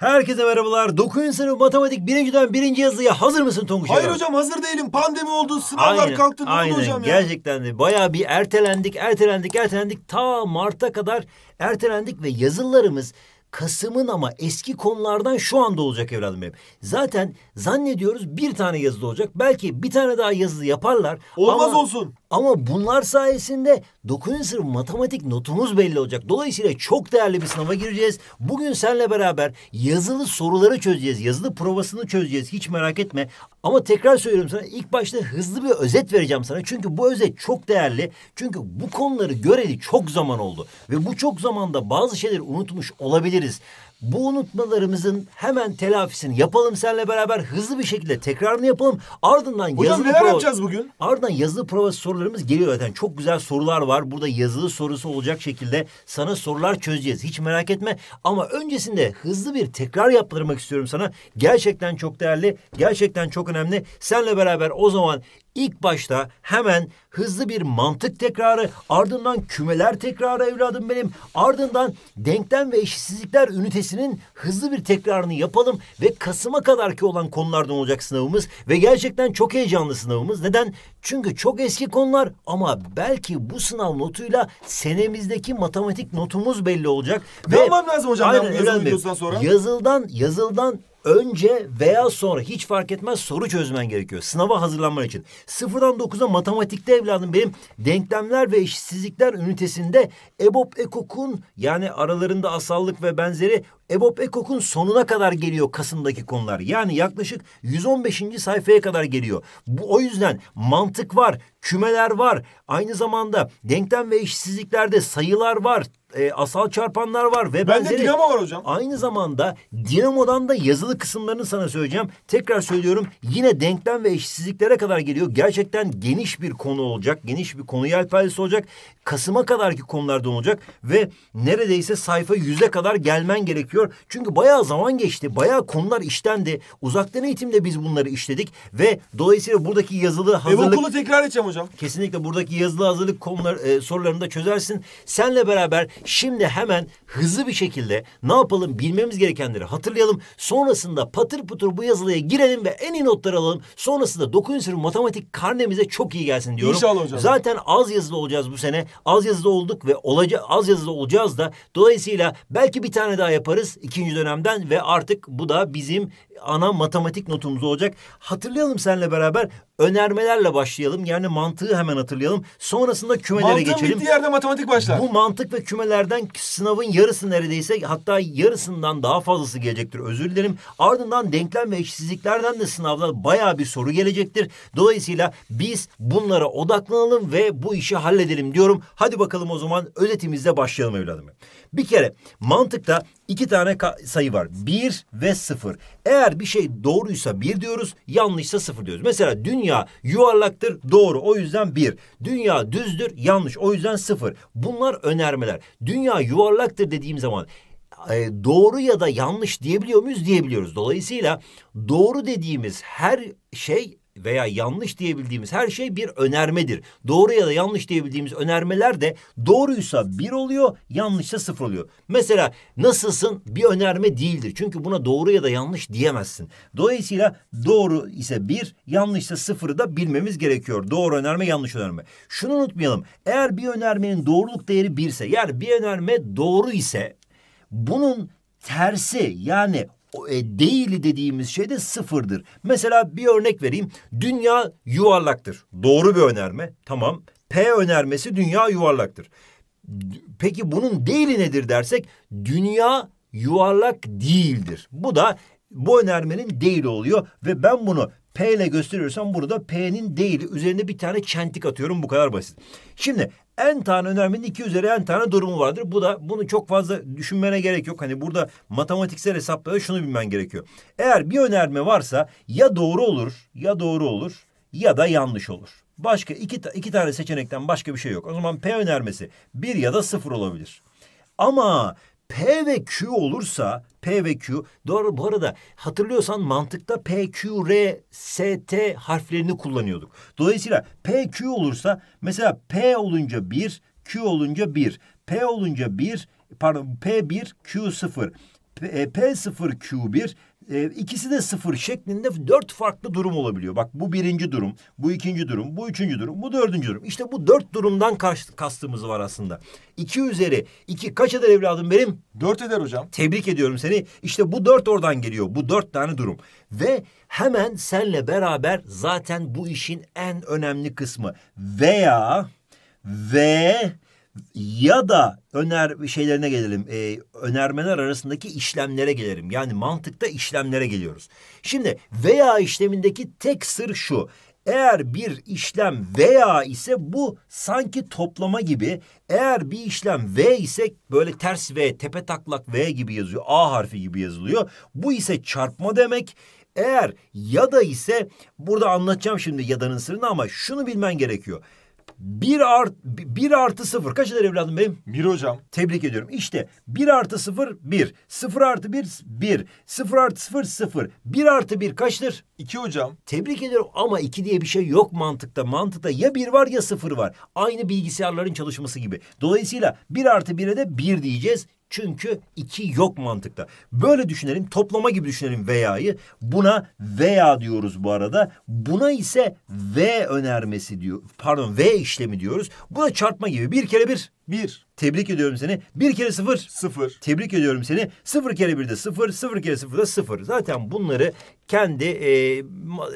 Herkese merhabalar. 9. sınıf matematik 1.den 1. yazıya hazır mısın Tonguç? Hayır hocam hazır değilim. Pandemi oldu, sınavlar aynen, kalktı. Ne aynen. oldu hocam ya? Gerçekten de bayağı bir ertelendik, ertelendik, ertelendik. Ta Mart'a kadar ertelendik ve yazılarımız Kasım'ın ama eski konulardan şu anda olacak evladım benim. Zaten Zannediyoruz bir tane yazılı olacak. Belki bir tane daha yazılı yaparlar. Olmaz ama, olsun. Ama bunlar sayesinde 9. sınıf matematik notumuz belli olacak. Dolayısıyla çok değerli bir sınava gireceğiz. Bugün seninle beraber yazılı soruları çözeceğiz. Yazılı provasını çözeceğiz. Hiç merak etme. Ama tekrar söylüyorum sana ilk başta hızlı bir özet vereceğim sana. Çünkü bu özet çok değerli. Çünkü bu konuları göreli çok zaman oldu. Ve bu çok zamanda bazı şeyleri unutmuş olabiliriz bu unutmalarımızın hemen telafisini yapalım seninle beraber hızlı bir şekilde tekrarını yapalım. Ardından Hocam yazılı neler prova... yapacağız bugün? Ardından yazılı prova sorularımız geliyor zaten. Çok güzel sorular var. Burada yazılı sorusu olacak şekilde sana sorular çözeceğiz. Hiç merak etme. Ama öncesinde hızlı bir tekrar yaptırmak istiyorum sana. Gerçekten çok değerli, gerçekten çok önemli. Senle beraber o zaman İlk başta hemen hızlı bir mantık tekrarı, ardından kümeler tekrarı evladım benim, ardından denklem ve eşitsizlikler ünitesinin hızlı bir tekrarını yapalım ve Kasım'a kadarki olan konulardan olacak sınavımız ve gerçekten çok heyecanlı sınavımız. Neden? Çünkü çok eski konular ama belki bu sınav notuyla senemizdeki matematik notumuz belli olacak. Ne ve... yapmam lazım hocam Aynen, ben bu yazılı sonra? Yazıldan, yazıldan önce veya sonra hiç fark etmez soru çözmen gerekiyor. Sınava hazırlanman için. Sıfırdan dokuza matematikte evladım benim denklemler ve eşitsizlikler ünitesinde EBOB EKOK'un yani aralarında asallık ve benzeri EBOB EKOK'un sonuna kadar geliyor Kasım'daki konular. Yani yaklaşık 115. sayfaya kadar geliyor. Bu, o yüzden mantık var, kümeler var. Aynı zamanda denklem ve eşitsizliklerde sayılar var, e, asal çarpanlar var ve Bende benzeri. dinamo var hocam. Aynı zamanda dinamodan da yazılı kısımlarını sana söyleyeceğim. Tekrar söylüyorum yine denklem ve eşitsizliklere kadar geliyor. Gerçekten geniş bir konu olacak. Geniş bir konu yelpazesi olacak. Kasım'a kadarki konulardan olacak ve neredeyse sayfa yüze kadar gelmen gerekiyor. Çünkü bayağı zaman geçti. Bayağı konular işlendi. Uzaktan eğitimde biz bunları işledik ve dolayısıyla buradaki yazılı e, hazırlık... Ev okulu tekrar edeceğim hocam. Kesinlikle buradaki yazılı hazırlık konular, e, sorularını da çözersin. Senle beraber Şimdi hemen hızlı bir şekilde ne yapalım bilmemiz gerekenleri hatırlayalım. Sonrasında patır putur bu yazılıya girelim ve en iyi notları alalım. Sonrasında 9. sınıf matematik karnemize çok iyi gelsin diyorum. İnşallah hocam. Zaten az yazılı olacağız bu sene. Az yazılı olduk ve olaca az yazılı olacağız da dolayısıyla belki bir tane daha yaparız ikinci dönemden ve artık bu da bizim ana matematik notumuz olacak. Hatırlayalım seninle beraber önermelerle başlayalım. Yani mantığı hemen hatırlayalım. Sonrasında kümelere Mantığın geçelim. Mantığın yerde matematik başlar. Bu mantık ve kümelerden sınavın yarısı neredeyse hatta yarısından daha fazlası gelecektir. Özür dilerim. Ardından denklem ve eşitsizliklerden de sınavda bayağı bir soru gelecektir. Dolayısıyla biz bunlara odaklanalım ve bu işi halledelim diyorum. Hadi bakalım o zaman özetimizle başlayalım evladım. Bir kere mantıkta iki tane sayı var. Bir ve sıfır. Eğer bir şey doğruysa bir diyoruz, yanlışsa sıfır diyoruz. Mesela dünya yuvarlaktır, doğru. O yüzden bir. Dünya düzdür, yanlış. O yüzden sıfır. Bunlar önermeler. Dünya yuvarlaktır dediğim zaman e, doğru ya da yanlış diyebiliyor muyuz? Diyebiliyoruz. Dolayısıyla doğru dediğimiz her şey veya yanlış diyebildiğimiz her şey bir önermedir. Doğru ya da yanlış diyebildiğimiz önermeler de doğruysa bir oluyor, yanlışsa sıfır oluyor. Mesela nasılsın bir önerme değildir. Çünkü buna doğru ya da yanlış diyemezsin. Dolayısıyla doğru ise bir, yanlışsa sıfırı da bilmemiz gerekiyor. Doğru önerme, yanlış önerme. Şunu unutmayalım. Eğer bir önermenin doğruluk değeri birse, yani bir önerme doğru ise bunun tersi yani e, değili dediğimiz şey de sıfırdır. Mesela bir örnek vereyim. Dünya yuvarlaktır. Doğru bir önerme. Tamam. P önermesi dünya yuvarlaktır. Peki bunun değili nedir dersek dünya yuvarlak değildir. Bu da bu önermenin değil oluyor ve ben bunu P ile gösteriyorsam burada P'nin değili üzerine bir tane çentik atıyorum bu kadar basit. Şimdi en tane önermenin iki üzeri en tane durumu vardır. Bu da bunu çok fazla düşünmene gerek yok. Hani burada matematiksel hesaplarda şunu bilmen gerekiyor. Eğer bir önerme varsa ya doğru olur ya doğru olur ya da yanlış olur. Başka iki, iki tane seçenekten başka bir şey yok. O zaman P önermesi bir ya da sıfır olabilir. Ama P ve Q olursa P ve Q doğru bu arada hatırlıyorsan mantıkta P, Q, R, S, T harflerini kullanıyorduk. Dolayısıyla P, Q olursa mesela P olunca 1, Q olunca 1, P olunca 1, pardon P1, Q0, P0, Q1, e, ikisi de sıfır şeklinde dört farklı durum olabiliyor. Bak bu birinci durum, bu ikinci durum, bu üçüncü durum, bu dördüncü durum. İşte bu dört durumdan kastımız var aslında. İki üzeri iki kaç eder evladım benim? Dört eder hocam. Tebrik ediyorum seni. İşte bu dört oradan geliyor. Bu dört tane durum. Ve hemen senle beraber zaten bu işin en önemli kısmı. Veya ve ya da öner şeylerine gelelim. E, önermeler arasındaki işlemlere gelelim. Yani mantıkta işlemlere geliyoruz. Şimdi veya işlemindeki tek sır şu. Eğer bir işlem veya ise bu sanki toplama gibi. Eğer bir işlem V ise böyle ters V, tepe taklak V gibi yazıyor. A harfi gibi yazılıyor. Bu ise çarpma demek. Eğer ya da ise burada anlatacağım şimdi yadanın sırrını ama şunu bilmen gerekiyor. 1 art 1 artı 0 kaç eder evladım benim? 1 hocam. Tebrik ediyorum. İşte 1 artı 0 1. 0 artı 1 1. 0 artı 0 0. 1 artı 1 kaçtır? 2 hocam. Tebrik ediyorum ama 2 diye bir şey yok mantıkta. Mantıkta ya 1 var ya 0 var. Aynı bilgisayarların çalışması gibi. Dolayısıyla 1 artı 1'e de 1 diyeceğiz. Çünkü iki yok mantıkta. Böyle düşünelim toplama gibi düşünelim veya'yı. Buna veya diyoruz bu arada. Buna ise V önermesi diyor. Pardon V işlemi diyoruz. Buna çarpma gibi. Bir kere bir. Bir. Tebrik ediyorum seni. Bir kere sıfır. Sıfır. Tebrik ediyorum seni. Sıfır kere bir de sıfır. Sıfır kere sıfır da sıfır. Zaten bunları kendi e,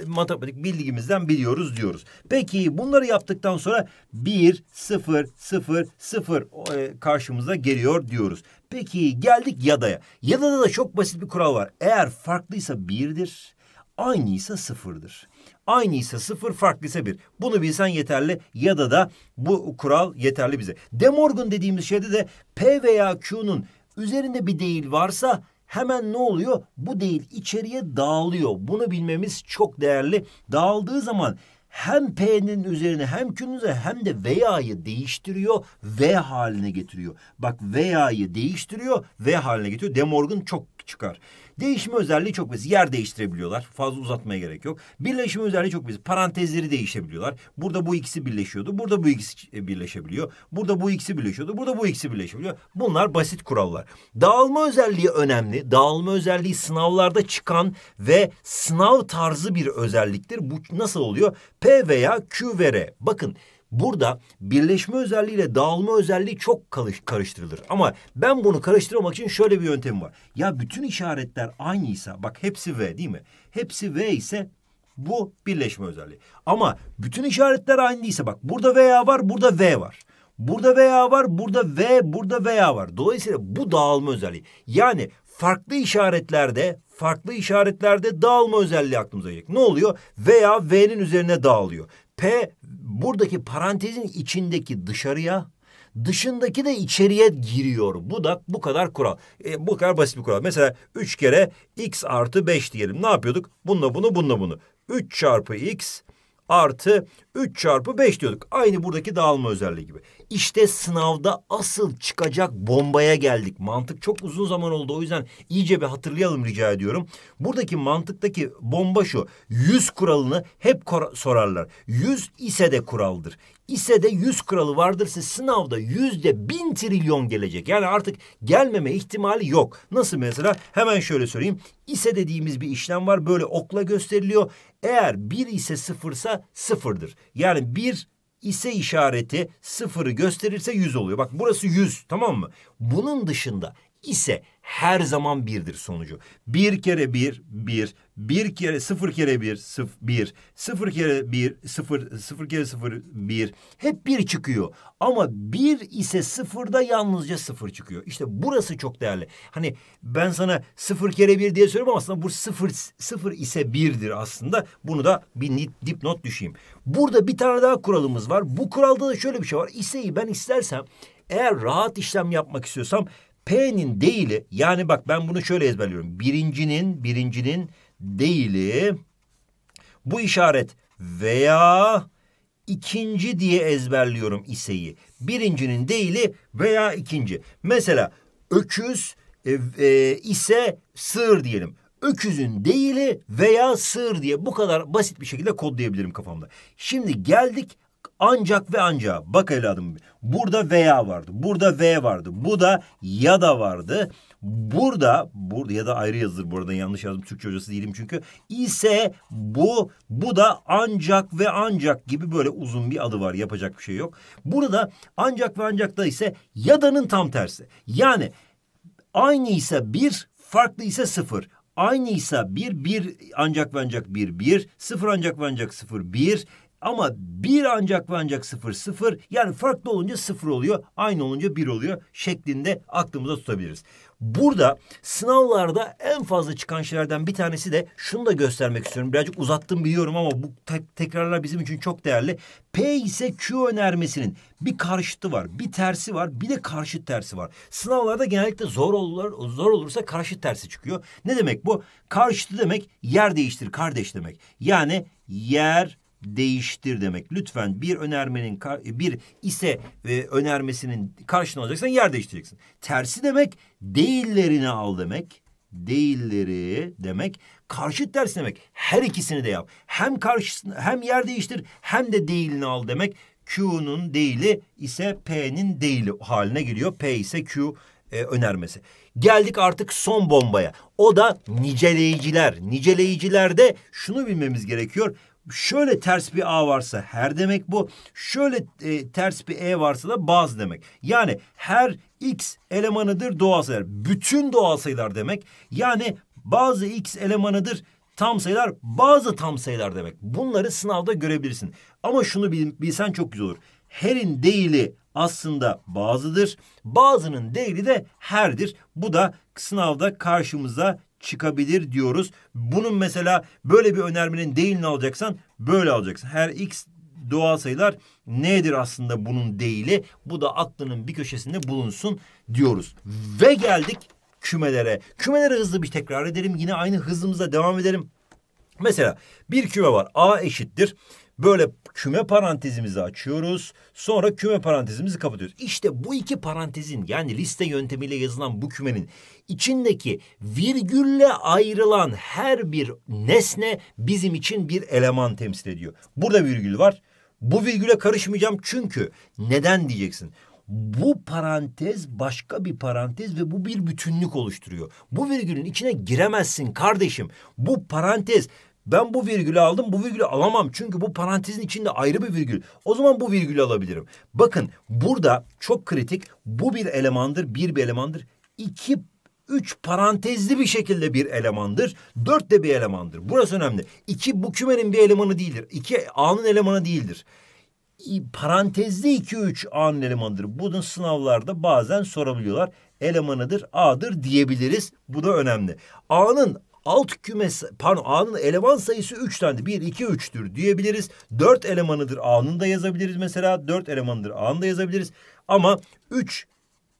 matematik bilgimizden biliyoruz diyoruz. Peki bunları yaptıktan sonra bir, sıfır, sıfır, sıfır e, karşımıza geliyor diyoruz. Peki geldik yadaya. Yadada da çok basit bir kural var. Eğer farklıysa birdir, aynıysa sıfırdır. Aynı ise sıfır, farklı ise bir. Bunu bilsen yeterli ya da da bu kural yeterli bize. De Morgan dediğimiz şeyde de P veya Q'nun üzerinde bir değil varsa hemen ne oluyor? Bu değil içeriye dağılıyor. Bunu bilmemiz çok değerli. Dağıldığı zaman hem P'nin üzerine hem Q'nun üzerine hem de veya'yı değiştiriyor. V haline getiriyor. Bak veya'yı değiştiriyor. V haline getiriyor. De Morgan çok çıkar. Değişme özelliği çok basit. Yer değiştirebiliyorlar. Fazla uzatmaya gerek yok. Birleşme özelliği çok basit. Parantezleri değişebiliyorlar. Burada bu ikisi birleşiyordu. Burada bu ikisi e, birleşebiliyor. Burada bu ikisi birleşiyordu. Burada bu ikisi birleşebiliyor. Bunlar basit kurallar. Dağılma özelliği önemli. Dağılma özelliği sınavlarda çıkan ve sınav tarzı bir özelliktir. Bu nasıl oluyor? P veya Q ve R. Bakın Burada birleşme özelliğiyle dağılma özelliği çok karıştırılır. Ama ben bunu karıştırmak için şöyle bir yöntem var. Ya bütün işaretler aynıysa bak hepsi V değil mi? Hepsi V ise bu birleşme özelliği. Ama bütün işaretler aynı değilse bak burada veya var burada V var. Burada veya var burada V burada veya var. Dolayısıyla bu dağılma özelliği. Yani farklı işaretlerde farklı işaretlerde dağılma özelliği aklımıza gelecek. Ne oluyor? Veya V'nin üzerine dağılıyor. P buradaki parantezin içindeki dışarıya dışındaki de içeriye giriyor. Bu da bu kadar kural. E, bu kadar basit bir kural. Mesela üç kere x artı beş diyelim. Ne yapıyorduk? Bununla bunu, bununla bunu. Üç çarpı x artı üç çarpı beş diyorduk. Aynı buradaki dağılma özelliği gibi. İşte sınavda asıl çıkacak bombaya geldik. Mantık çok uzun zaman oldu o yüzden iyice bir hatırlayalım rica ediyorum. Buradaki mantıktaki bomba şu. 100 kuralını hep sorarlar. 100 ise de kuraldır İse de 100 kuralı vardır vardırsa sınavda yüzde bin trilyon gelecek. Yani artık gelmeme ihtimali yok. Nasıl mesela? Hemen şöyle söyleyeyim. İse dediğimiz bir işlem var. Böyle okla gösteriliyor. Eğer bir ise sıfırsa sıfırdır. Yani bir ise işareti sıfırı gösterirse yüz oluyor. Bak burası yüz tamam mı? Bunun dışında ise her zaman birdir sonucu. Bir kere bir, bir. Bir kere sıfır kere bir, sıf, bir. Sıfır kere bir, sıfır. Sıfır kere sıfır, bir. Hep bir çıkıyor. Ama bir ise sıfırda yalnızca sıfır çıkıyor. İşte burası çok değerli. Hani ben sana sıfır kere bir diye söylüyorum ama aslında bu sıfır, sıfır ise birdir aslında. Bunu da bir dipnot düşeyim. Burada bir tane daha kuralımız var. Bu kuralda da şöyle bir şey var. İseyi ben istersem eğer rahat işlem yapmak istiyorsam P'nin değili yani bak ben bunu şöyle ezberliyorum. Birincinin birincinin değili bu işaret veya ikinci diye ezberliyorum iseyi. Birincinin değili veya ikinci. Mesela öküz e, e, ise sığır diyelim. Öküzün değili veya sığır diye bu kadar basit bir şekilde kodlayabilirim kafamda. Şimdi geldik ancak ve ancak bak evladım burada veya vardı. Burada ve vardı. Bu da ya da vardı. Burada, burada ya da ayrı yazılır bu arada yanlış yazdım Türkçe hocası değilim çünkü. İse bu, bu da ancak ve ancak gibi böyle uzun bir adı var yapacak bir şey yok. Burada ancak ve ancak da ise ya da'nın tam tersi. Yani aynı ise bir, farklı ise sıfır. Aynı ise bir, bir ancak ve ancak bir, bir. Sıfır ancak ve ancak sıfır, bir. Ama bir ancak ve ancak sıfır sıfır yani farklı olunca sıfır oluyor aynı olunca bir oluyor şeklinde aklımıza tutabiliriz. Burada sınavlarda en fazla çıkan şeylerden bir tanesi de şunu da göstermek istiyorum. Birazcık uzattım biliyorum ama bu te tekrarlar bizim için çok değerli. P ise Q önermesinin bir karşıtı var, bir tersi var, bir de karşıt tersi var. Sınavlarda genellikle zor olur, zor olursa karşıt tersi çıkıyor. Ne demek bu? Karşıtı demek yer değiştir kardeş demek. Yani yer değiştir demek. Lütfen bir önermenin bir ise e, önermesinin karşına alacaksan yer değiştireceksin. Tersi demek değillerini al demek. Değilleri demek karşıt ders demek. Her ikisini de yap. Hem karşısını hem yer değiştir hem de değilini al demek. Q'nun değili ise P'nin değili haline geliyor. P ise Q e, önermesi. Geldik artık son bombaya. O da niceleyiciler. Niceleyicilerde şunu bilmemiz gerekiyor şöyle ters bir A varsa her demek bu. Şöyle e, ters bir E varsa da bazı demek. Yani her X elemanıdır doğal sayılar. Bütün doğal sayılar demek. Yani bazı X elemanıdır tam sayılar, bazı tam sayılar demek. Bunları sınavda görebilirsin. Ama şunu bil, bilsen çok güzel olur. Herin değili aslında bazıdır. Bazının değili de herdir. Bu da sınavda karşımıza çıkabilir diyoruz. Bunun mesela böyle bir önermenin değilini alacaksan böyle alacaksın. Her x doğal sayılar nedir aslında bunun değili? Bu da aklının bir köşesinde bulunsun diyoruz. Ve geldik kümelere. Kümeleri hızlı bir tekrar edelim. Yine aynı hızımıza devam edelim. Mesela bir küme var. A eşittir. Böyle küme parantezimizi açıyoruz. Sonra küme parantezimizi kapatıyoruz. İşte bu iki parantezin yani liste yöntemiyle yazılan bu kümenin içindeki virgülle ayrılan her bir nesne bizim için bir eleman temsil ediyor. Burada virgül var. Bu virgüle karışmayacağım çünkü neden diyeceksin? Bu parantez başka bir parantez ve bu bir bütünlük oluşturuyor. Bu virgülün içine giremezsin kardeşim. Bu parantez ben bu virgülü aldım bu virgülü alamam. Çünkü bu parantezin içinde ayrı bir virgül. O zaman bu virgülü alabilirim. Bakın burada çok kritik bu bir elemandır bir bir elemandır. İki 3 parantezli bir şekilde bir elemandır. 4 de bir elemandır. Burası önemli. 2 bu kümenin bir elemanı değildir. 2 A'nın elemanı değildir. Parantezli 2, 3 A'nın elemanıdır. Bunu sınavlarda bazen sorabiliyorlar. Elemanıdır A'dır diyebiliriz. Bu da önemli. A'nın alt küme pardon A'nın eleman sayısı 3 tane. 1 2 3'tür diyebiliriz. 4 elemanıdır A'nın da yazabiliriz mesela. 4 elemanıdır A'nın da yazabiliriz. Ama 3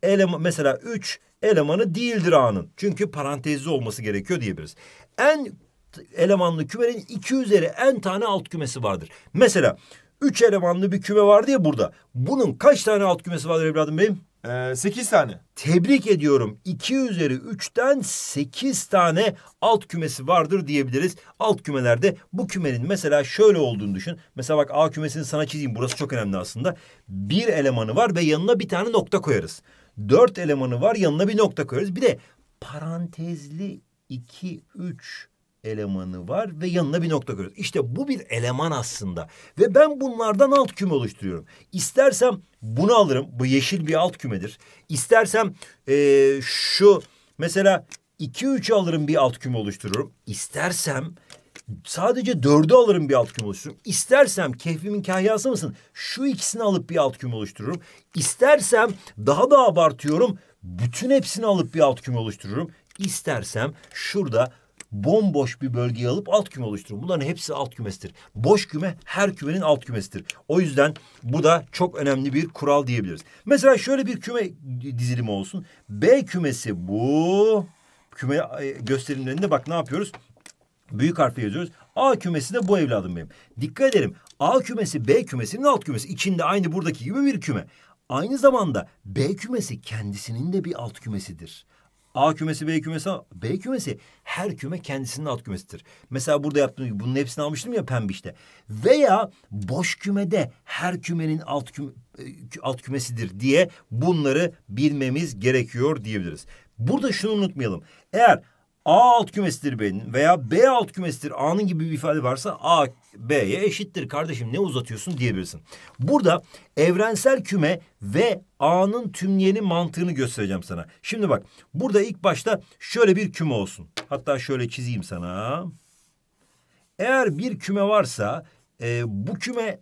eleman mesela 3 elemanı değildir A'nın. Çünkü parantezli olması gerekiyor diyebiliriz. En elemanlı kümenin iki üzeri en tane alt kümesi vardır. Mesela üç elemanlı bir küme vardı ya burada. Bunun kaç tane alt kümesi vardır evladım benim? Ee, 8 tane. Tebrik ediyorum. 2 üzeri 3'ten 8 tane alt kümesi vardır diyebiliriz. Alt kümelerde bu kümenin mesela şöyle olduğunu düşün. Mesela bak A kümesini sana çizeyim. Burası çok önemli aslında. Bir elemanı var ve yanına bir tane nokta koyarız. Dört elemanı var yanına bir nokta koyuyoruz. Bir de parantezli iki, üç elemanı var ve yanına bir nokta koyuyoruz. İşte bu bir eleman aslında. Ve ben bunlardan alt küme oluşturuyorum. İstersem bunu alırım. Bu yeşil bir alt kümedir. İstersem ee, şu mesela iki üçü alırım bir alt küme oluştururum. İstersem sadece dördü alırım bir alt küme oluştururum. İstersem keyfimin kahyası mısın? Şu ikisini alıp bir alt küme oluştururum. İstersem daha da abartıyorum. Bütün hepsini alıp bir alt küme oluştururum. İstersem şurada bomboş bir bölgeyi alıp alt küme oluştururum. Bunların hepsi alt kümesidir. Boş küme her kümenin alt kümesidir. O yüzden bu da çok önemli bir kural diyebiliriz. Mesela şöyle bir küme dizilimi olsun. B kümesi bu. Küme e, gösterimlerinde bak ne yapıyoruz? Büyük harfle yazıyoruz. A kümesi de bu evladım benim. Dikkat edelim. A kümesi B kümesinin alt kümesi. İçinde aynı buradaki gibi bir küme. Aynı zamanda B kümesi kendisinin de bir alt kümesidir. A kümesi, B kümesi, B kümesi her küme kendisinin alt kümesidir. Mesela burada yaptığım gibi bunun hepsini almıştım ya pembe işte? Veya boş kümede her kümenin alt, küme, alt kümesidir diye bunları bilmemiz gerekiyor diyebiliriz. Burada şunu unutmayalım. Eğer A alt kümesidir B'nin veya B alt kümesidir A'nın gibi bir ifade varsa A B'ye eşittir kardeşim ne uzatıyorsun diyebilirsin. Burada evrensel küme ve A'nın tümleyeni mantığını göstereceğim sana. Şimdi bak burada ilk başta şöyle bir küme olsun. Hatta şöyle çizeyim sana. Eğer bir küme varsa e, bu küme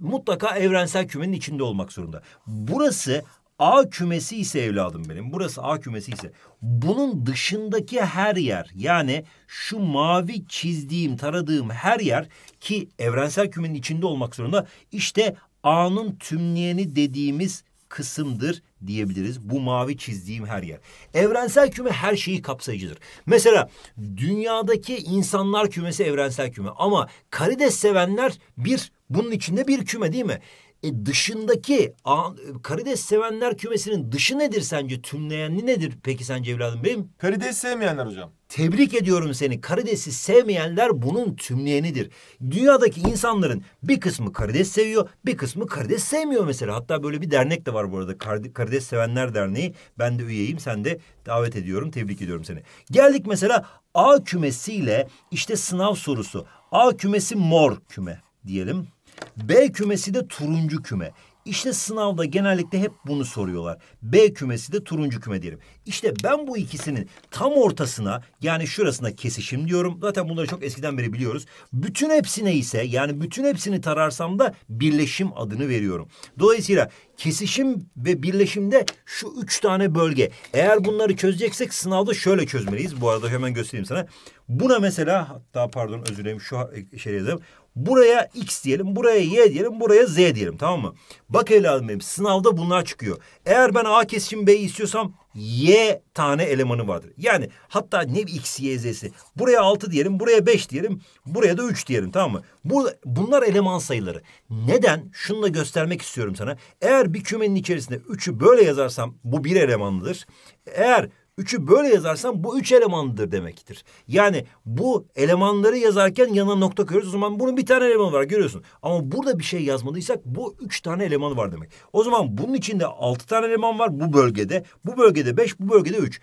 mutlaka evrensel kümenin içinde olmak zorunda. Burası A kümesi ise evladım benim. Burası A kümesi ise bunun dışındaki her yer yani şu mavi çizdiğim taradığım her yer ki evrensel kümenin içinde olmak zorunda işte A'nın tümleyeni dediğimiz kısımdır diyebiliriz. Bu mavi çizdiğim her yer. Evrensel küme her şeyi kapsayıcıdır. Mesela dünyadaki insanlar kümesi evrensel küme ama karides sevenler bir bunun içinde bir küme değil mi? E dışındaki a, karides sevenler kümesinin dışı nedir sence? Tümleyenli nedir peki sence evladım benim? Karides sevmeyenler hocam. Tebrik ediyorum seni. Karidesi sevmeyenler bunun tümleyenidir. Dünyadaki insanların bir kısmı karides seviyor, bir kısmı karides sevmiyor mesela. Hatta böyle bir dernek de var bu arada. karides Sevenler Derneği. Ben de üyeyim. Sen de davet ediyorum. Tebrik ediyorum seni. Geldik mesela A kümesiyle işte sınav sorusu. A kümesi mor küme diyelim. B kümesi de turuncu küme. İşte sınavda genellikle hep bunu soruyorlar. B kümesi de turuncu küme diyelim. İşte ben bu ikisinin tam ortasına yani şurasına kesişim diyorum. Zaten bunları çok eskiden beri biliyoruz. Bütün hepsine ise yani bütün hepsini tararsam da birleşim adını veriyorum. Dolayısıyla kesişim ve birleşimde şu üç tane bölge. Eğer bunları çözeceksek sınavda şöyle çözmeliyiz. Bu arada hemen göstereyim sana. Buna mesela hatta pardon özür dilerim şu şey yazayım. Buraya X diyelim, buraya Y diyelim, buraya Z diyelim tamam mı? Bak evladım benim sınavda bunlar çıkıyor. Eğer ben A kesişim B'yi istiyorsam Y tane elemanı vardır. Yani hatta ne X, Y, Z'si. Buraya 6 diyelim, buraya 5 diyelim, buraya da 3 diyelim tamam mı? Bu, bunlar eleman sayıları. Neden? Şunu da göstermek istiyorum sana. Eğer bir kümenin içerisinde 3'ü böyle yazarsam bu bir elemanlıdır. Eğer Üçü böyle yazarsan bu üç elemandır demektir. Yani bu elemanları yazarken yanına nokta koyuyoruz. O zaman bunun bir tane elemanı var görüyorsun. Ama burada bir şey yazmadıysak bu üç tane elemanı var demek. O zaman bunun içinde altı tane eleman var bu bölgede. Bu bölgede beş, bu bölgede üç.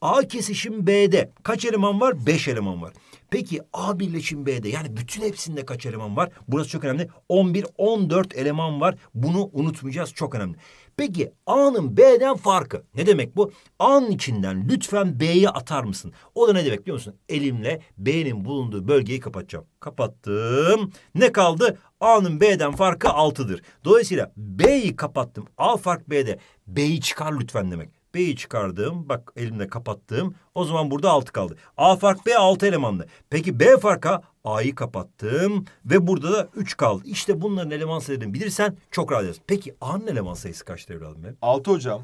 A kesişim B'de kaç eleman var? Beş eleman var. Peki A birleşim B'de yani bütün hepsinde kaç eleman var? Burası çok önemli. 11, 14 eleman var. Bunu unutmayacağız çok önemli. Peki A'nın B'den farkı ne demek bu? A'nın içinden lütfen B'ye atar mısın? O da ne demek biliyor musun? Elimle B'nin bulunduğu bölgeyi kapatacağım. Kapattım. Ne kaldı? A'nın B'den farkı altıdır. Dolayısıyla B'yi kapattım. A fark B'de. B'yi çıkar lütfen demek. B'yi çıkardım, bak elimle kapattım. o zaman burada altı kaldı. A fark B altı elemanlı. Peki B farka A'yı kapattım ve burada da üç kaldı. İşte bunların eleman sayılarını bilirsen çok rahat edersin. Peki A'nın eleman sayısı kaçtı evladım? Benim? Altı hocam.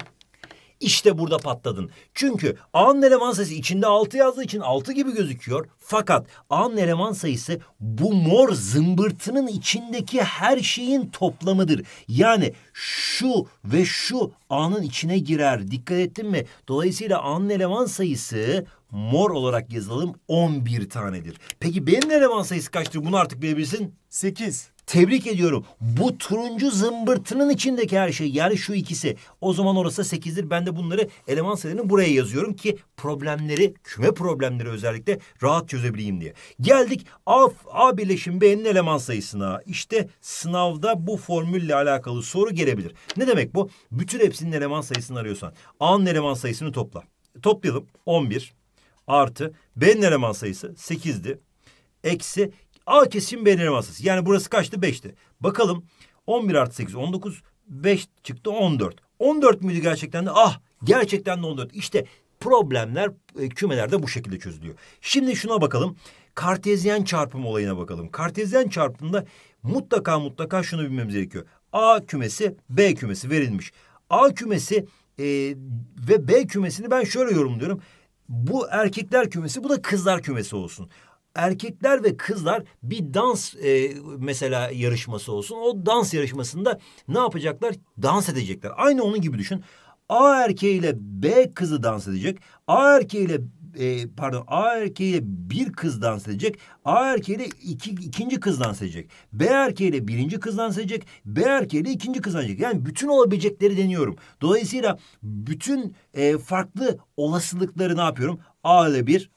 İşte burada patladın. Çünkü A'nın eleman sayısı içinde 6 yazdığı için 6 gibi gözüküyor. Fakat A'nın eleman sayısı bu mor zımbırtının içindeki her şeyin toplamıdır. Yani şu ve şu A'nın içine girer. Dikkat ettin mi? Dolayısıyla A'nın eleman sayısı mor olarak yazalım 11 tanedir. Peki B'nin eleman sayısı kaçtır? Bunu artık bilebilirsin. 8. Tebrik ediyorum. Bu turuncu zımbırtının içindeki her şey yani şu ikisi. O zaman orası sekizdir. Ben de bunları eleman sayılarını buraya yazıyorum ki problemleri, küme problemleri özellikle rahat çözebileyim diye. Geldik A, A birleşim B'nin eleman sayısına. İşte sınavda bu formülle alakalı soru gelebilir. Ne demek bu? Bütün hepsinin eleman sayısını arıyorsan A'nın eleman sayısını topla. Toplayalım. 11 artı B'nin eleman sayısı 8'di. Eksi A kesim belirlemesiz. Yani burası kaçtı? Beşti. Bakalım 11 artı 8 19. 5 çıktı 14. 14 müydü gerçekten de? Ah gerçekten de 14. İşte problemler e, kümelerde bu şekilde çözülüyor. Şimdi şuna bakalım. Kartezyen çarpım olayına bakalım. Kartezyen çarpımında mutlaka mutlaka şunu bilmemiz gerekiyor. A kümesi, B kümesi verilmiş. A kümesi e, ve B kümesini ben şöyle yorumluyorum. Bu erkekler kümesi, bu da kızlar kümesi olsun erkekler ve kızlar bir dans e, mesela yarışması olsun. O dans yarışmasında ne yapacaklar? Dans edecekler. Aynı onun gibi düşün. A erkeğiyle B kızı dans edecek. A erkeğiyle e, pardon A erkeğiyle bir kız dans edecek. A erkeğiyle iki, ikinci kız dans edecek. B erkeğiyle birinci kız dans edecek. B erkeğiyle ikinci kız dans edecek. Yani bütün olabilecekleri deniyorum. Dolayısıyla bütün e, farklı olasılıkları ne yapıyorum? A ile bir,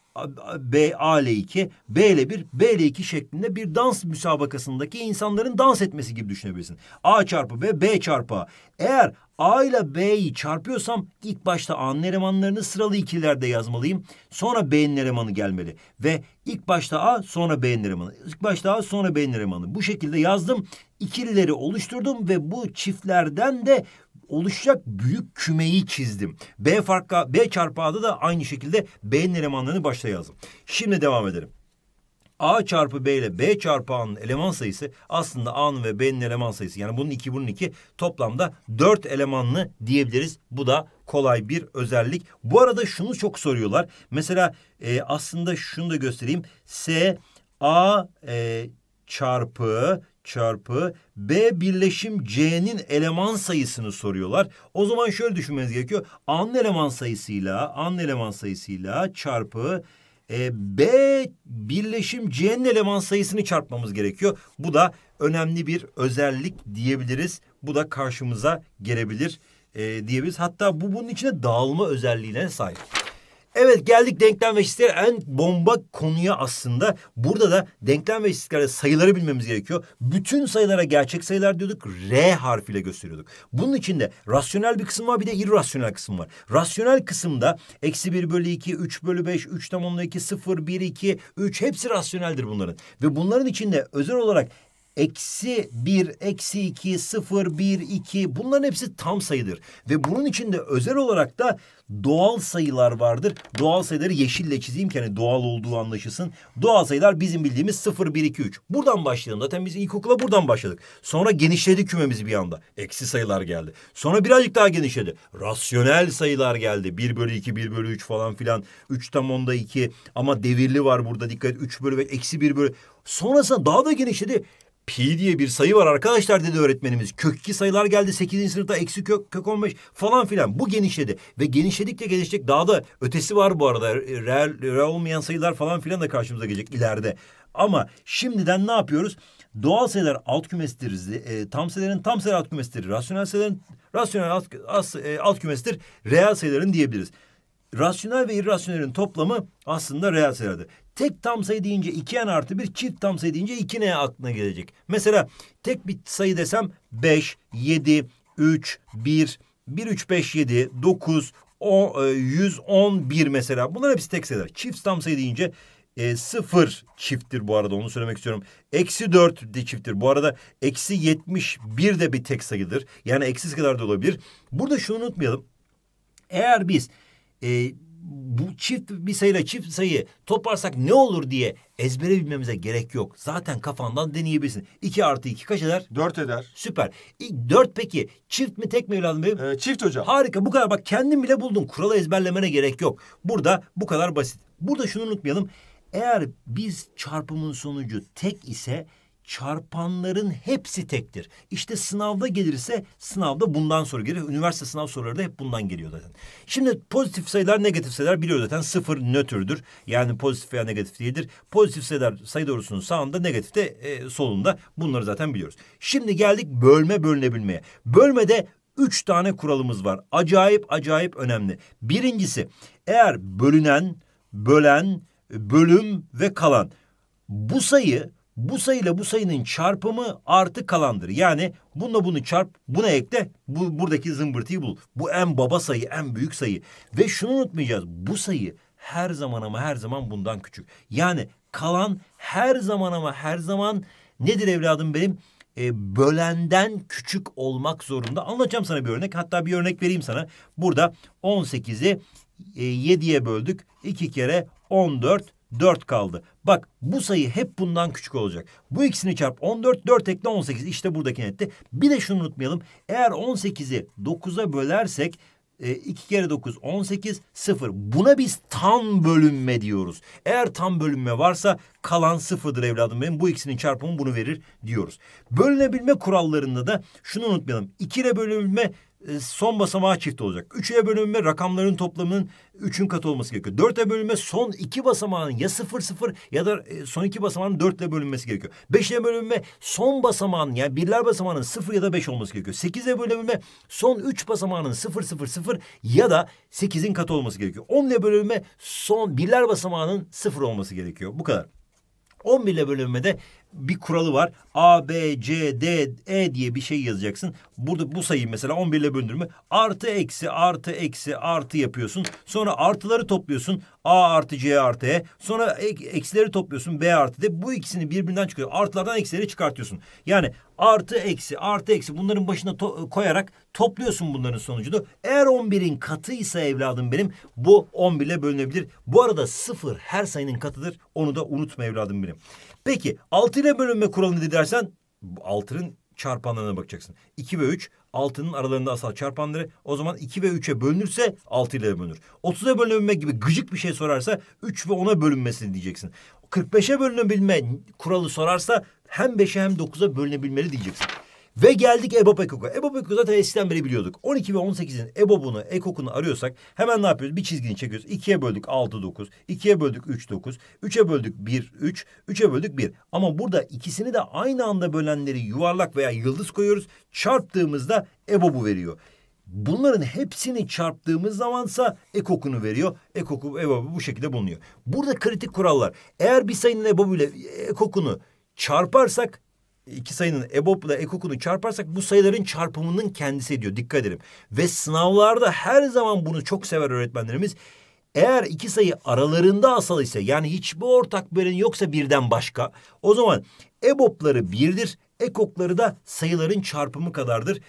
B A ile 2, B ile bir B ile iki şeklinde bir dans müsabakasındaki insanların dans etmesi gibi düşünebilirsin. A çarpı B, B çarpı A. Eğer A ile B'yi çarpıyorsam ilk başta A'nın elemanlarını sıralı ikilerde yazmalıyım. Sonra B'nin elemanı gelmeli. Ve ilk başta A sonra B'nin elemanı. İlk başta A sonra B'nin elemanı. Bu şekilde yazdım. İkilileri oluşturdum ve bu çiftlerden de oluşacak büyük kümeyi çizdim. B farka B çarpı A'da da aynı şekilde B'nin elemanlarını başta yazdım. Şimdi devam edelim. A çarpı B ile B çarpı A'nın eleman sayısı aslında A'nın ve B'nin eleman sayısı. Yani bunun iki bunun iki toplamda dört elemanlı diyebiliriz. Bu da kolay bir özellik. Bu arada şunu çok soruyorlar. Mesela e, aslında şunu da göstereyim. S A e, çarpı çarpı B birleşim C'nin eleman sayısını soruyorlar. O zaman şöyle düşünmeniz gerekiyor. A'nın eleman sayısıyla A'nın eleman sayısıyla çarpı e, B birleşim C'nin eleman sayısını çarpmamız gerekiyor. Bu da önemli bir özellik diyebiliriz. Bu da karşımıza gelebilir e, diyebiliriz. Hatta bu bunun içine dağılma özelliğine sahip. Evet geldik denklem ve istatistikler en bomba konuya aslında. Burada da denklem ve istatistiklerde sayıları bilmemiz gerekiyor. Bütün sayılara gerçek sayılar diyorduk. R harfiyle gösteriyorduk. Bunun içinde rasyonel bir kısım var bir de irrasyonel kısım var. Rasyonel kısımda eksi bir bölü iki, üç bölü beş, üç tam onda iki, sıfır, bir, iki, üç hepsi rasyoneldir bunların. Ve bunların içinde özel olarak eksi 1, eksi 2, 0, 1, 2 bunların hepsi tam sayıdır. Ve bunun içinde özel olarak da doğal sayılar vardır. Doğal sayıları yeşille çizeyim ki hani doğal olduğu anlaşılsın. Doğal sayılar bizim bildiğimiz 0, 1, 2, 3. Buradan başlayalım. Zaten biz ilkokula buradan başladık. Sonra genişledi kümemiz bir anda. Eksi sayılar geldi. Sonra birazcık daha genişledi. Rasyonel sayılar geldi. 1 bölü 2, 1 bölü 3 falan filan. 3 tam onda 2 ama devirli var burada dikkat et. 3 bölü 5, eksi 1 bölü. Sonrasında daha da genişledi pi diye bir sayı var arkadaşlar dedi öğretmenimiz. Kökki sayılar geldi 8. sınıfta eksi kök, kök 15 falan filan. Bu genişledi ve genişledikçe genişleyecek daha da ötesi var bu arada. Reel, reel olmayan sayılar falan filan da karşımıza gelecek ileride. Ama şimdiden ne yapıyoruz? Doğal sayılar alt kümesidir. E, tam sayıların tam sayı alt kümesidir. Rasyonel sayıların rasyonel alt, as, e, alt kümesidir. Reel sayıların diyebiliriz. Rasyonel ve irrasyonelin toplamı aslında reel sayılardır. Tek tam sayı deyince 2n artı 1, çift tam sayı deyince 2n aklına gelecek. Mesela tek bir sayı desem 5, 7, 3, 1, 1, 3, 5, 7, 9, 10, 111 mesela. Bunlar hepsi tek sayılar. Çift tam sayı deyince e, sıfır çifttir bu arada onu söylemek istiyorum. Eksi dört de çifttir. Bu arada eksi yetmiş bir de bir tek sayıdır. Yani eksiz kadar da olabilir. Burada şunu unutmayalım. Eğer biz e, bu çift bir sayıyla çift sayı toplarsak ne olur diye ezbere bilmemize gerek yok. Zaten kafandan deneyebilirsin. 2 artı 2 kaç eder? 4 eder. Süper. 4 peki çift mi tek mi evladım benim? Ee, çift hocam. Harika bu kadar bak kendin bile buldun. Kuralı ezberlemene gerek yok. Burada bu kadar basit. Burada şunu unutmayalım. Eğer biz çarpımın sonucu tek ise çarpanların hepsi tektir. İşte sınavda gelirse sınavda bundan sonra gelir. Üniversite sınav soruları da hep bundan geliyor zaten. Şimdi pozitif sayılar negatif sayılar biliyoruz zaten sıfır nötrdür. Yani pozitif veya negatif değildir. Pozitif sayılar sayı doğrusunun sağında negatif de e, solunda bunları zaten biliyoruz. Şimdi geldik bölme bölünebilmeye. Bölmede üç tane kuralımız var. Acayip acayip önemli. Birincisi eğer bölünen, bölen, bölüm ve kalan bu sayı bu sayıyla bu sayının çarpımı artı kalandır. Yani bununla bunu çarp, buna ekle, bu, buradaki zımbırtıyı bul. Bu en baba sayı, en büyük sayı. Ve şunu unutmayacağız, bu sayı her zaman ama her zaman bundan küçük. Yani kalan her zaman ama her zaman nedir evladım benim? E, bölenden küçük olmak zorunda. Anlatacağım sana bir örnek. Hatta bir örnek vereyim sana. Burada 18'i e, 7'ye böldük. 2 kere 14 4 kaldı. Bak bu sayı hep bundan küçük olacak. Bu ikisini çarp 14, 4 ekle 18 işte buradaki netti. Bir de şunu unutmayalım. Eğer 18'i 9'a bölersek e, 2 kere 9 18 0. Buna biz tam bölünme diyoruz. Eğer tam bölünme varsa kalan sıfırdır evladım benim. Bu ikisinin çarpımı bunu verir diyoruz. Bölünebilme kurallarında da şunu unutmayalım. 2 ile bölünme e, son basamağı çift olacak. Üçe bölünme rakamların toplamının üçün katı olması gerekiyor. Dörte bölünme son iki basamağın ya sıfır sıfır ya da e, son iki basamağın dörtle bölünmesi gerekiyor. Beşe bölünme son basamağın yani birler basamağının sıfır ya da beş olması gerekiyor. Sekize bölünme son üç basamağının sıfır sıfır sıfır ya da sekizin katı olması gerekiyor. Onla bölünme son birler basamağının sıfır olması gerekiyor. Bu kadar. 11 ile bölünmede bir kuralı var. A, B, C, D, E diye bir şey yazacaksın. Burada bu sayıyı mesela 11 ile böldürme. Artı eksi artı eksi artı yapıyorsun. Sonra artıları topluyorsun. A artı C artı E. Sonra ek, eksileri topluyorsun. B artı D. Bu ikisini birbirinden çıkıyor. Artılardan eksileri çıkartıyorsun. Yani artı eksi artı eksi bunların başına to koyarak topluyorsun bunların sonucunu. Eğer 11'in katıysa evladım benim bu 11 ile bölünebilir. Bu arada sıfır her sayının katıdır. Onu da unutma evladım benim. Peki 6 ile bölünme kuralı nedir dersen 6'nın çarpanlarına bakacaksın. 2 ve 3 altının aralarında asal çarpanları o zaman 2 ve 3'e bölünürse 6 ile bölünür. 30'a bölünme gibi gıcık bir şey sorarsa 3 ve 10'a bölünmesini diyeceksin. 45'e bölünebilme kuralı sorarsa hem 5'e hem 9'a bölünebilmeli diyeceksin. Ve geldik EBOB EKOK'a. EBOB EKOK'u zaten eskiden beri biliyorduk. 12 ve 18'in EBOB'unu, EKOK'unu arıyorsak hemen ne yapıyoruz? Bir çizgini çekiyoruz. 2'ye böldük 6, 9. 2'ye böldük 3, 9. 3'e böldük 1, 3. 3'e böldük 1. Ama burada ikisini de aynı anda bölenleri yuvarlak veya yıldız koyuyoruz. Çarptığımızda EBOB'u veriyor. Bunların hepsini çarptığımız zamansa ekokunu veriyor. Ekoku EBOB'u bu şekilde bulunuyor. Burada kritik kurallar. Eğer bir sayının EBOB'u ile ekokunu çarparsak iki sayının EBOB'la ekokunu çarparsak bu sayıların çarpımının kendisi ediyor Dikkat edelim. Ve sınavlarda her zaman bunu çok sever öğretmenlerimiz. Eğer iki sayı aralarında asal ise yani hiçbir ortak bölen yoksa birden başka o zaman EBOB'ları birdir, ekokları da sayıların çarpımı kadardır.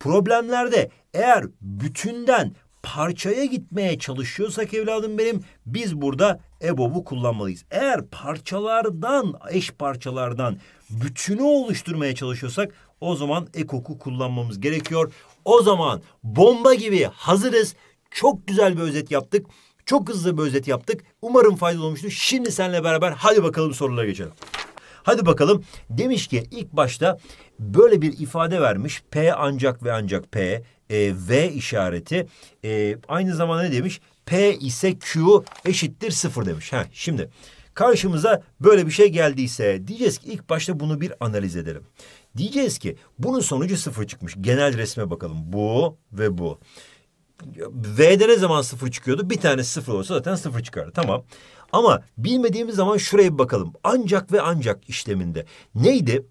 Problemlerde eğer bütünden parçaya gitmeye çalışıyorsak evladım benim biz burada EBOB'u kullanmalıyız. Eğer parçalardan, eş parçalardan bütünü oluşturmaya çalışıyorsak o zaman ekoku kullanmamız gerekiyor. O zaman bomba gibi hazırız. Çok güzel bir özet yaptık. Çok hızlı bir özet yaptık. Umarım faydalı olmuştur. Şimdi seninle beraber hadi bakalım sorulara geçelim. Hadi bakalım. Demiş ki ilk başta böyle bir ifade vermiş. P ancak ve ancak P e, V işareti e, aynı zamanda ne demiş? P ise Q eşittir sıfır demiş. Ha, şimdi karşımıza böyle bir şey geldiyse diyeceğiz ki ilk başta bunu bir analiz edelim. Diyeceğiz ki bunun sonucu sıfır çıkmış. Genel resme bakalım. Bu ve bu. V'de ne zaman sıfır çıkıyordu? Bir tane sıfır olsa zaten sıfır çıkardı. Tamam. Ama bilmediğimiz zaman şuraya bir bakalım. Ancak ve ancak işleminde. Neydi?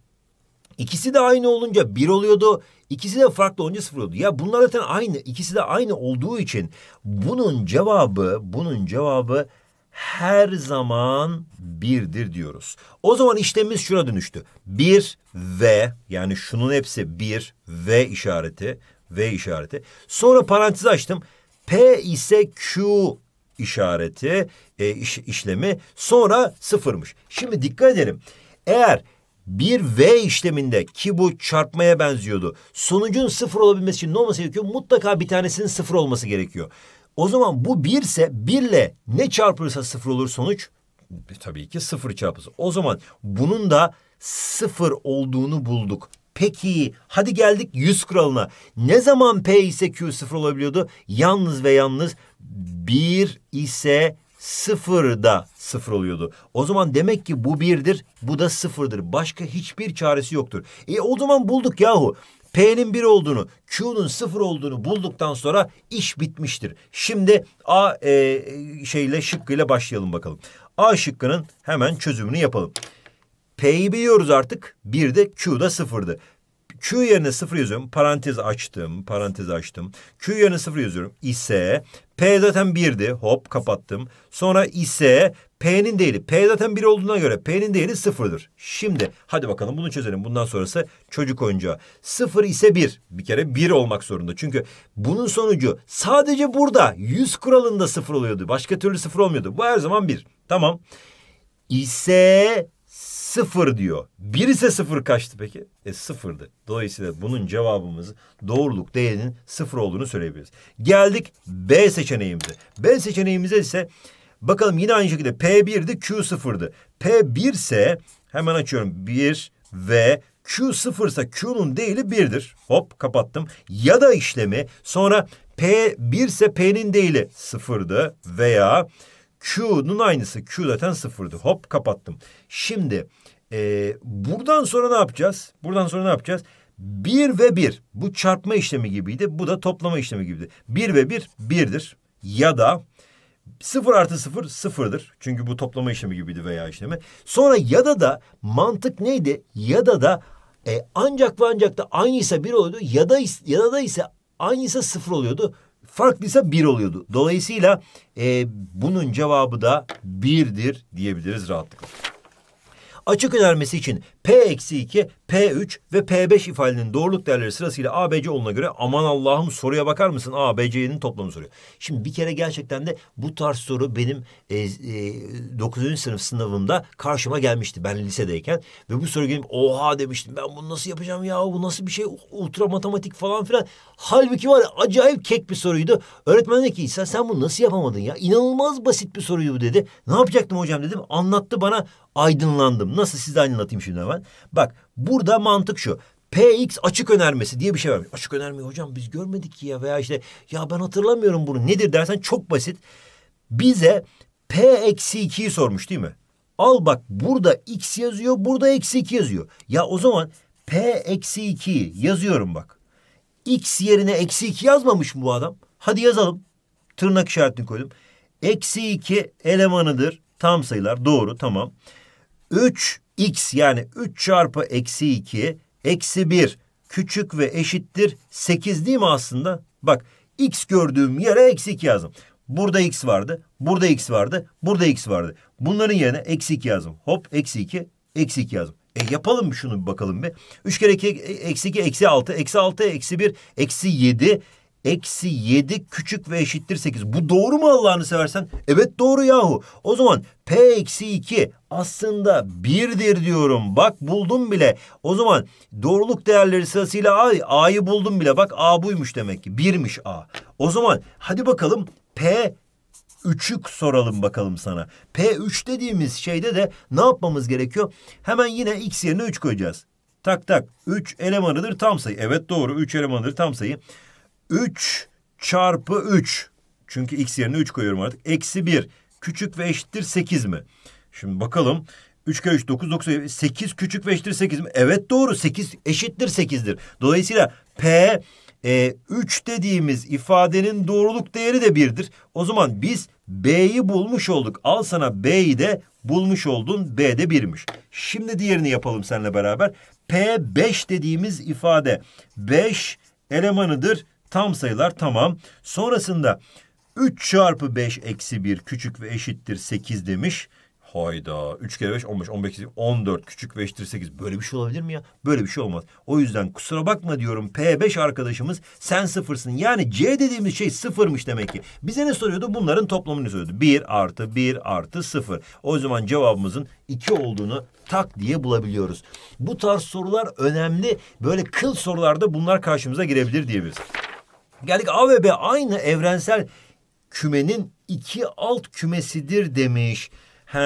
İkisi de aynı olunca bir oluyordu. İkisi de farklı olunca sıfır oldu. Ya bunlar zaten aynı. İkisi de aynı olduğu için bunun cevabı, bunun cevabı her zaman birdir diyoruz. O zaman işlemimiz şuna dönüştü. Bir ve yani şunun hepsi bir ve işareti ve işareti. Sonra parantez açtım. P ise Q işareti e, iş, işlemi sonra sıfırmış. Şimdi dikkat edelim. Eğer bir V işleminde ki bu çarpmaya benziyordu. Sonucun sıfır olabilmesi için ne olması gerekiyor? Mutlaka bir tanesinin sıfır olması gerekiyor. O zaman bu bir ise birle ne çarpılırsa sıfır olur sonuç? E, tabii ki sıfır çarpısı. O zaman bunun da sıfır olduğunu bulduk. Peki hadi geldik yüz kuralına. Ne zaman P ise Q sıfır olabiliyordu? Yalnız ve yalnız bir ise sıfır da sıfır oluyordu. O zaman demek ki bu birdir, bu da sıfırdır. Başka hiçbir çaresi yoktur. E o zaman bulduk yahu. P'nin bir olduğunu, Q'nun sıfır olduğunu bulduktan sonra iş bitmiştir. Şimdi A e, şeyle şıkkıyla başlayalım bakalım. A şıkkının hemen çözümünü yapalım. P'yi biliyoruz artık. Bir de Q da sıfırdı. Q yerine sıfır yazıyorum. Parantez açtım. Parantez açtım. Q yerine sıfır yazıyorum. İse P zaten birdi. Hop kapattım. Sonra ise P'nin değeri. P zaten bir olduğuna göre P'nin değeri sıfırdır. Şimdi hadi bakalım bunu çözelim. Bundan sonrası çocuk oyuncağı. Sıfır ise bir. Bir kere bir olmak zorunda. Çünkü bunun sonucu sadece burada yüz kuralında sıfır oluyordu. Başka türlü sıfır olmuyordu. Bu her zaman bir. Tamam. İse sıfır diyor. Bir ise sıfır kaçtı peki? E sıfırdı. Dolayısıyla bunun cevabımız doğruluk değerinin sıfır olduğunu söyleyebiliriz. Geldik B seçeneğimize. B seçeneğimize ise bakalım yine aynı şekilde P1'di q sıfırdı P1 ise hemen açıyorum 1 ve Q sıfırsa Q'nun değili birdir. Hop kapattım. Ya da işlemi sonra P1 ise P'nin değili sıfırdı veya Q'nun aynısı. Q zaten sıfırdı. Hop kapattım. Şimdi ee, buradan sonra ne yapacağız? Buradan sonra ne yapacağız? Bir ve bir. Bu çarpma işlemi gibiydi. Bu da toplama işlemi gibiydi. Bir ve bir birdir. Ya da sıfır artı sıfır sıfırdır. Çünkü bu toplama işlemi gibiydi veya işlemi. Sonra ya da da mantık neydi? Ya da da e, ancak ve ancak da aynıysa bir oluyordu. Ya da ya da, da ise aynıysa sıfır oluyordu. Farklıysa bir oluyordu. Dolayısıyla e, bunun cevabı da birdir diyebiliriz rahatlıkla açık önermesi için P-2, P3 ve P5 ifadelerinin doğruluk değerleri sırasıyla ABC olduğuna göre aman Allah'ım soruya bakar mısın? A, B, C'nin toplamı soruyor. Şimdi bir kere gerçekten de bu tarz soru benim e, e, 9. sınıf sınavımda karşıma gelmişti ben lisedeyken. Ve bu soru gelip oha demiştim ben bunu nasıl yapacağım ya bu nasıl bir şey ultra matematik falan filan. Halbuki var acayip kek bir soruydu. Öğretmen dedi ki sen sen bunu nasıl yapamadın ya? inanılmaz basit bir soruydu bu dedi. Ne yapacaktım hocam dedim. Anlattı bana aydınlandım. Nasıl size aydınlatayım şimdi hemen. Bak burada mantık şu. PX açık önermesi diye bir şey var. Açık önermeyi hocam biz görmedik ki ya veya işte ya ben hatırlamıyorum bunu nedir dersen çok basit. Bize P-2'yi eksi sormuş değil mi? Al bak burada X yazıyor burada eksi 2 yazıyor. Ya o zaman p eksi 2 yazıyorum bak. X yerine eksi 2 yazmamış mı bu adam? Hadi yazalım. Tırnak işaretini koydum. Eksi 2 elemanıdır. Tam sayılar doğru tamam. 3 x yani 3 çarpı eksi 2 eksi 1 küçük ve eşittir 8 değil mi aslında? Bak x gördüğüm yere eksi 2 yazdım. Burada x vardı, burada x vardı, burada x vardı. Bunların yerine eksi 2 yazdım. Hop eksi 2, eksi 2 yazdım. E yapalım şunu bir bakalım bir. 3 kere 2 e, eksi 2 eksi 6. Eksi 6 eksi 1 eksi 7 eksi yedi küçük ve eşittir sekiz. Bu doğru mu Allah'ını seversen? Evet doğru yahu. O zaman P eksi iki aslında birdir diyorum. Bak buldum bile. O zaman doğruluk değerleri sırasıyla A, A'yı buldum bile. Bak A buymuş demek ki. Birmiş A. O zaman hadi bakalım P üçük soralım bakalım sana. P3 dediğimiz şeyde de ne yapmamız gerekiyor? Hemen yine x yerine 3 koyacağız. Tak tak. 3 elemanıdır tam sayı. Evet doğru. 3 elemanıdır tam sayı. 3 çarpı 3. Çünkü x yerine 3 koyuyorum artık. Eksi 1. Küçük ve eşittir 8 mi? Şimdi bakalım. 3 kere 3 9 9 8 küçük ve eşittir 8 mi? Evet doğru 8 eşittir 8'dir. Dolayısıyla P e, 3 dediğimiz ifadenin doğruluk değeri de 1'dir. O zaman biz B'yi bulmuş olduk. Al sana B'yi de bulmuş oldun. B de 1'miş. Şimdi diğerini yapalım seninle beraber. P5 dediğimiz ifade 5 elemanıdır Tam sayılar tamam. Sonrasında 3 çarpı 5 eksi 1 küçük ve eşittir 8 demiş. Hayda. 3 kere 5 15, 15, eksi 14 küçük ve eşittir 8. Böyle bir şey olabilir mi ya? Böyle bir şey olmaz. O yüzden kusura bakma diyorum P5 arkadaşımız sen sıfırsın. Yani C dediğimiz şey sıfırmış demek ki. Bize ne soruyordu? Bunların toplamını soruyordu. 1 artı 1 artı 0. O zaman cevabımızın 2 olduğunu tak diye bulabiliyoruz. Bu tarz sorular önemli. Böyle kıl sorularda bunlar karşımıza girebilir diyebiliriz. Geldik A ve B aynı evrensel kümenin iki alt kümesidir demiş. He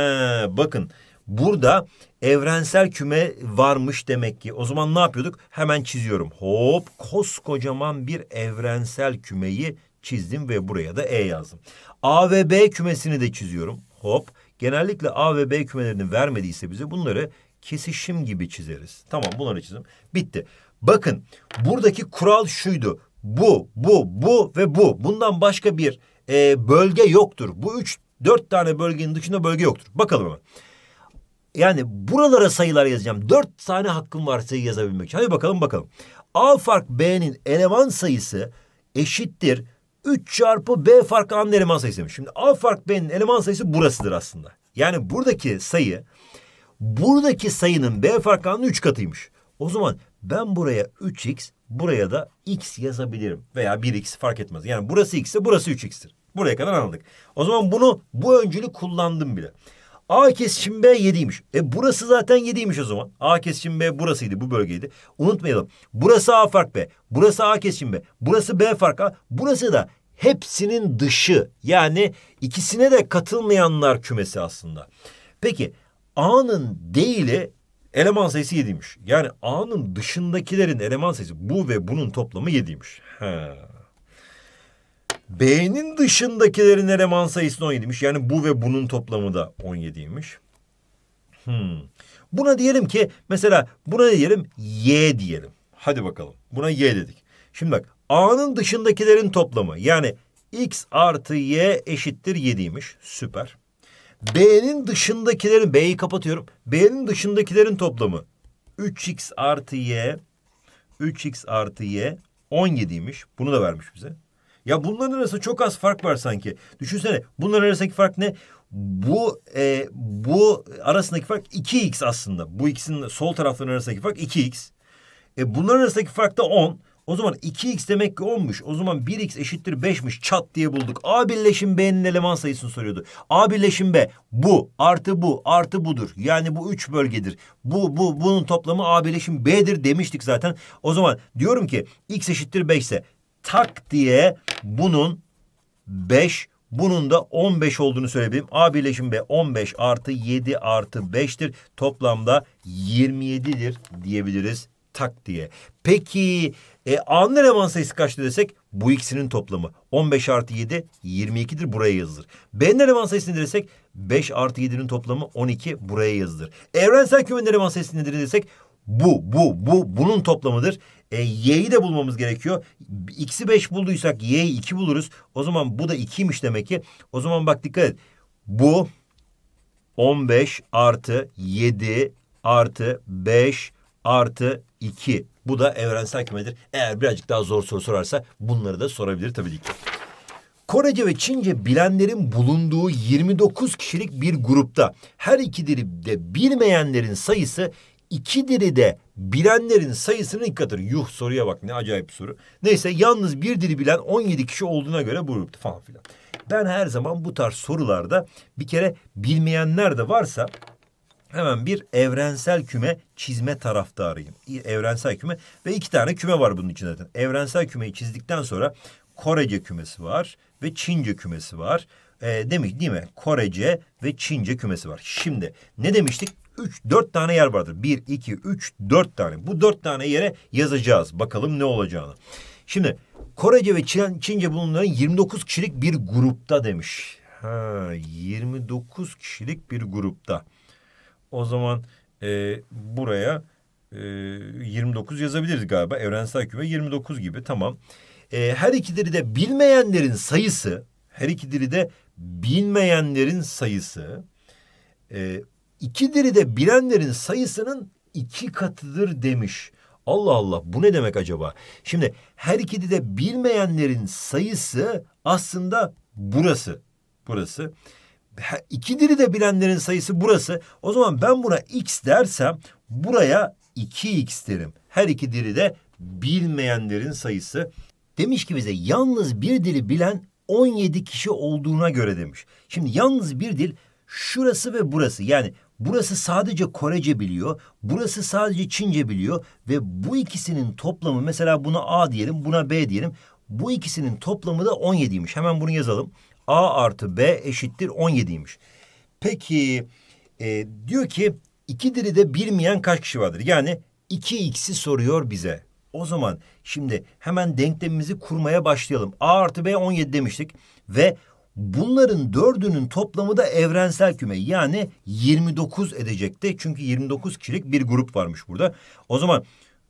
bakın burada evrensel küme varmış demek ki. O zaman ne yapıyorduk? Hemen çiziyorum. Hop koskocaman bir evrensel kümeyi çizdim ve buraya da E yazdım. A ve B kümesini de çiziyorum. Hop genellikle A ve B kümelerini vermediyse bize bunları kesişim gibi çizeriz. Tamam bunları çizdim. Bitti. Bakın buradaki kural şuydu bu, bu, bu ve bu. Bundan başka bir e, bölge yoktur. Bu üç, dört tane bölgenin dışında bölge yoktur. Bakalım hemen. Yani buralara sayılar yazacağım. Dört tane hakkım var sayı yazabilmek için. Hadi bakalım bakalım. A fark B'nin eleman sayısı eşittir. 3 çarpı B fark A'nın eleman sayısıymış. Şimdi A fark B'nin eleman sayısı burasıdır aslında. Yani buradaki sayı buradaki sayının B fark A'nın 3 katıymış. O zaman ben buraya 3x Buraya da x yazabilirim veya 1x fark etmez. Yani burası x ise burası 3x'tir. Buraya kadar anladık. O zaman bunu bu öncülü kullandım bile. A kesişim B 7'ymiş. E burası zaten 7'ymiş o zaman. A kesişim B burasıydı, bu bölgeydi. Unutmayalım. Burası A fark B. Burası A kesişim B. Burası B fark A. Burası da hepsinin dışı. Yani ikisine de katılmayanlar kümesi aslında. Peki A'nın değili Eleman sayısı yediymiş. Yani A'nın dışındakilerin eleman sayısı bu ve bunun toplamı yediymiş. B'nin dışındakilerin eleman sayısı 17'ymiş. Yani bu ve bunun toplamı da 17'ymiş. Hmm. Buna diyelim ki mesela buna diyelim Y diyelim. Hadi bakalım. Buna Y dedik. Şimdi bak A'nın dışındakilerin toplamı yani X artı Y eşittir 7'ymiş. Süper. B'nin dışındakilerin B'yi kapatıyorum. B'nin dışındakilerin toplamı 3x artı y 3x artı y 17 17'ymiş. Bunu da vermiş bize. Ya bunların arasında çok az fark var sanki. Düşünsene bunların arasındaki fark ne? Bu e, bu arasındaki fark 2x aslında. Bu ikisinin sol tarafların arasındaki fark 2x. E, bunların arasındaki fark da 10. O zaman 2x demek ki 10'muş. O zaman 1x eşittir 5'miş. Çat diye bulduk. A birleşim B'nin eleman sayısını soruyordu. A birleşim B bu artı bu artı budur. Yani bu üç bölgedir. Bu bu bunun toplamı A birleşim B'dir demiştik zaten. O zaman diyorum ki x eşittir 5 ise tak diye bunun 5 bunun da 15 olduğunu söyleyebilirim. A birleşim B 15 artı 7 artı 5'tir. Toplamda 27'dir diyebiliriz tak diye. Peki e, anın eleman sayısı kaçtı desek bu ikisinin toplamı 15 artı 7 22'dir buraya yazılır. B'nin eleman sayısı nedir desek 5 artı 7'nin toplamı 12 buraya yazılır. Evrensel kümenin eleman sayısı nedir desek bu, bu, bu, bunun toplamıdır. E, y'yi de bulmamız gerekiyor. X'i 5 bulduysak y'yi 2 buluruz. O zaman bu da 2'ymiş demek ki. O zaman bak dikkat et. Bu 15 artı 7 artı 5 artı 2 bu da evrensel kümedir. Eğer birazcık daha zor soru sorarsa bunları da sorabilir tabii ki. Korece ve Çince bilenlerin bulunduğu 29 kişilik bir grupta her iki dili de bilmeyenlerin sayısı iki dili de bilenlerin sayısının iki katıdır. Yuh soruya bak ne acayip bir soru. Neyse yalnız bir dili bilen 17 kişi olduğuna göre bu grupta falan filan. Ben her zaman bu tarz sorularda bir kere bilmeyenler de varsa Hemen bir evrensel küme çizme taraftarıyım. Evrensel küme ve iki tane küme var bunun içinde zaten. Evrensel kümeyi çizdikten sonra Korece kümesi var ve Çince kümesi var. E, demiş değil mi? Korece ve Çince kümesi var. Şimdi ne demiştik? Üç, dört tane yer vardır. Bir, iki, üç, dört tane. Bu dört tane yere yazacağız. Bakalım ne olacağını. Şimdi Korece ve Çince bulunanların 29 kişilik bir grupta demiş. Ha, 29 kişilik bir grupta. O zaman e, buraya e, 29 yazabiliriz galiba. Evrensel küme 29 gibi tamam. E, her iki dili de bilmeyenlerin sayısı, her iki dili de bilmeyenlerin sayısı, e, iki dili de bilenlerin sayısının iki katıdır demiş. Allah Allah bu ne demek acaba? Şimdi her iki de bilmeyenlerin sayısı aslında burası. Burası. 2'dir de bilenlerin sayısı burası. O zaman ben buna x dersem buraya 2x derim. Her iki dili de bilmeyenlerin sayısı. Demiş ki bize yalnız bir dili bilen 17 kişi olduğuna göre demiş. Şimdi yalnız bir dil şurası ve burası. Yani burası sadece Korece biliyor, burası sadece Çince biliyor ve bu ikisinin toplamı mesela buna A diyelim, buna B diyelim. Bu ikisinin toplamı da 17'ymiş. Hemen bunu yazalım. A artı B eşittir 17'ymiş. Peki e, diyor ki iki diri de bilmeyen kaç kişi vardır? Yani 2x'i soruyor bize. O zaman şimdi hemen denklemimizi kurmaya başlayalım. A artı B 17 demiştik ve bunların dördünün toplamı da evrensel küme yani 29 edecekti. Çünkü 29 kişilik bir grup varmış burada. O zaman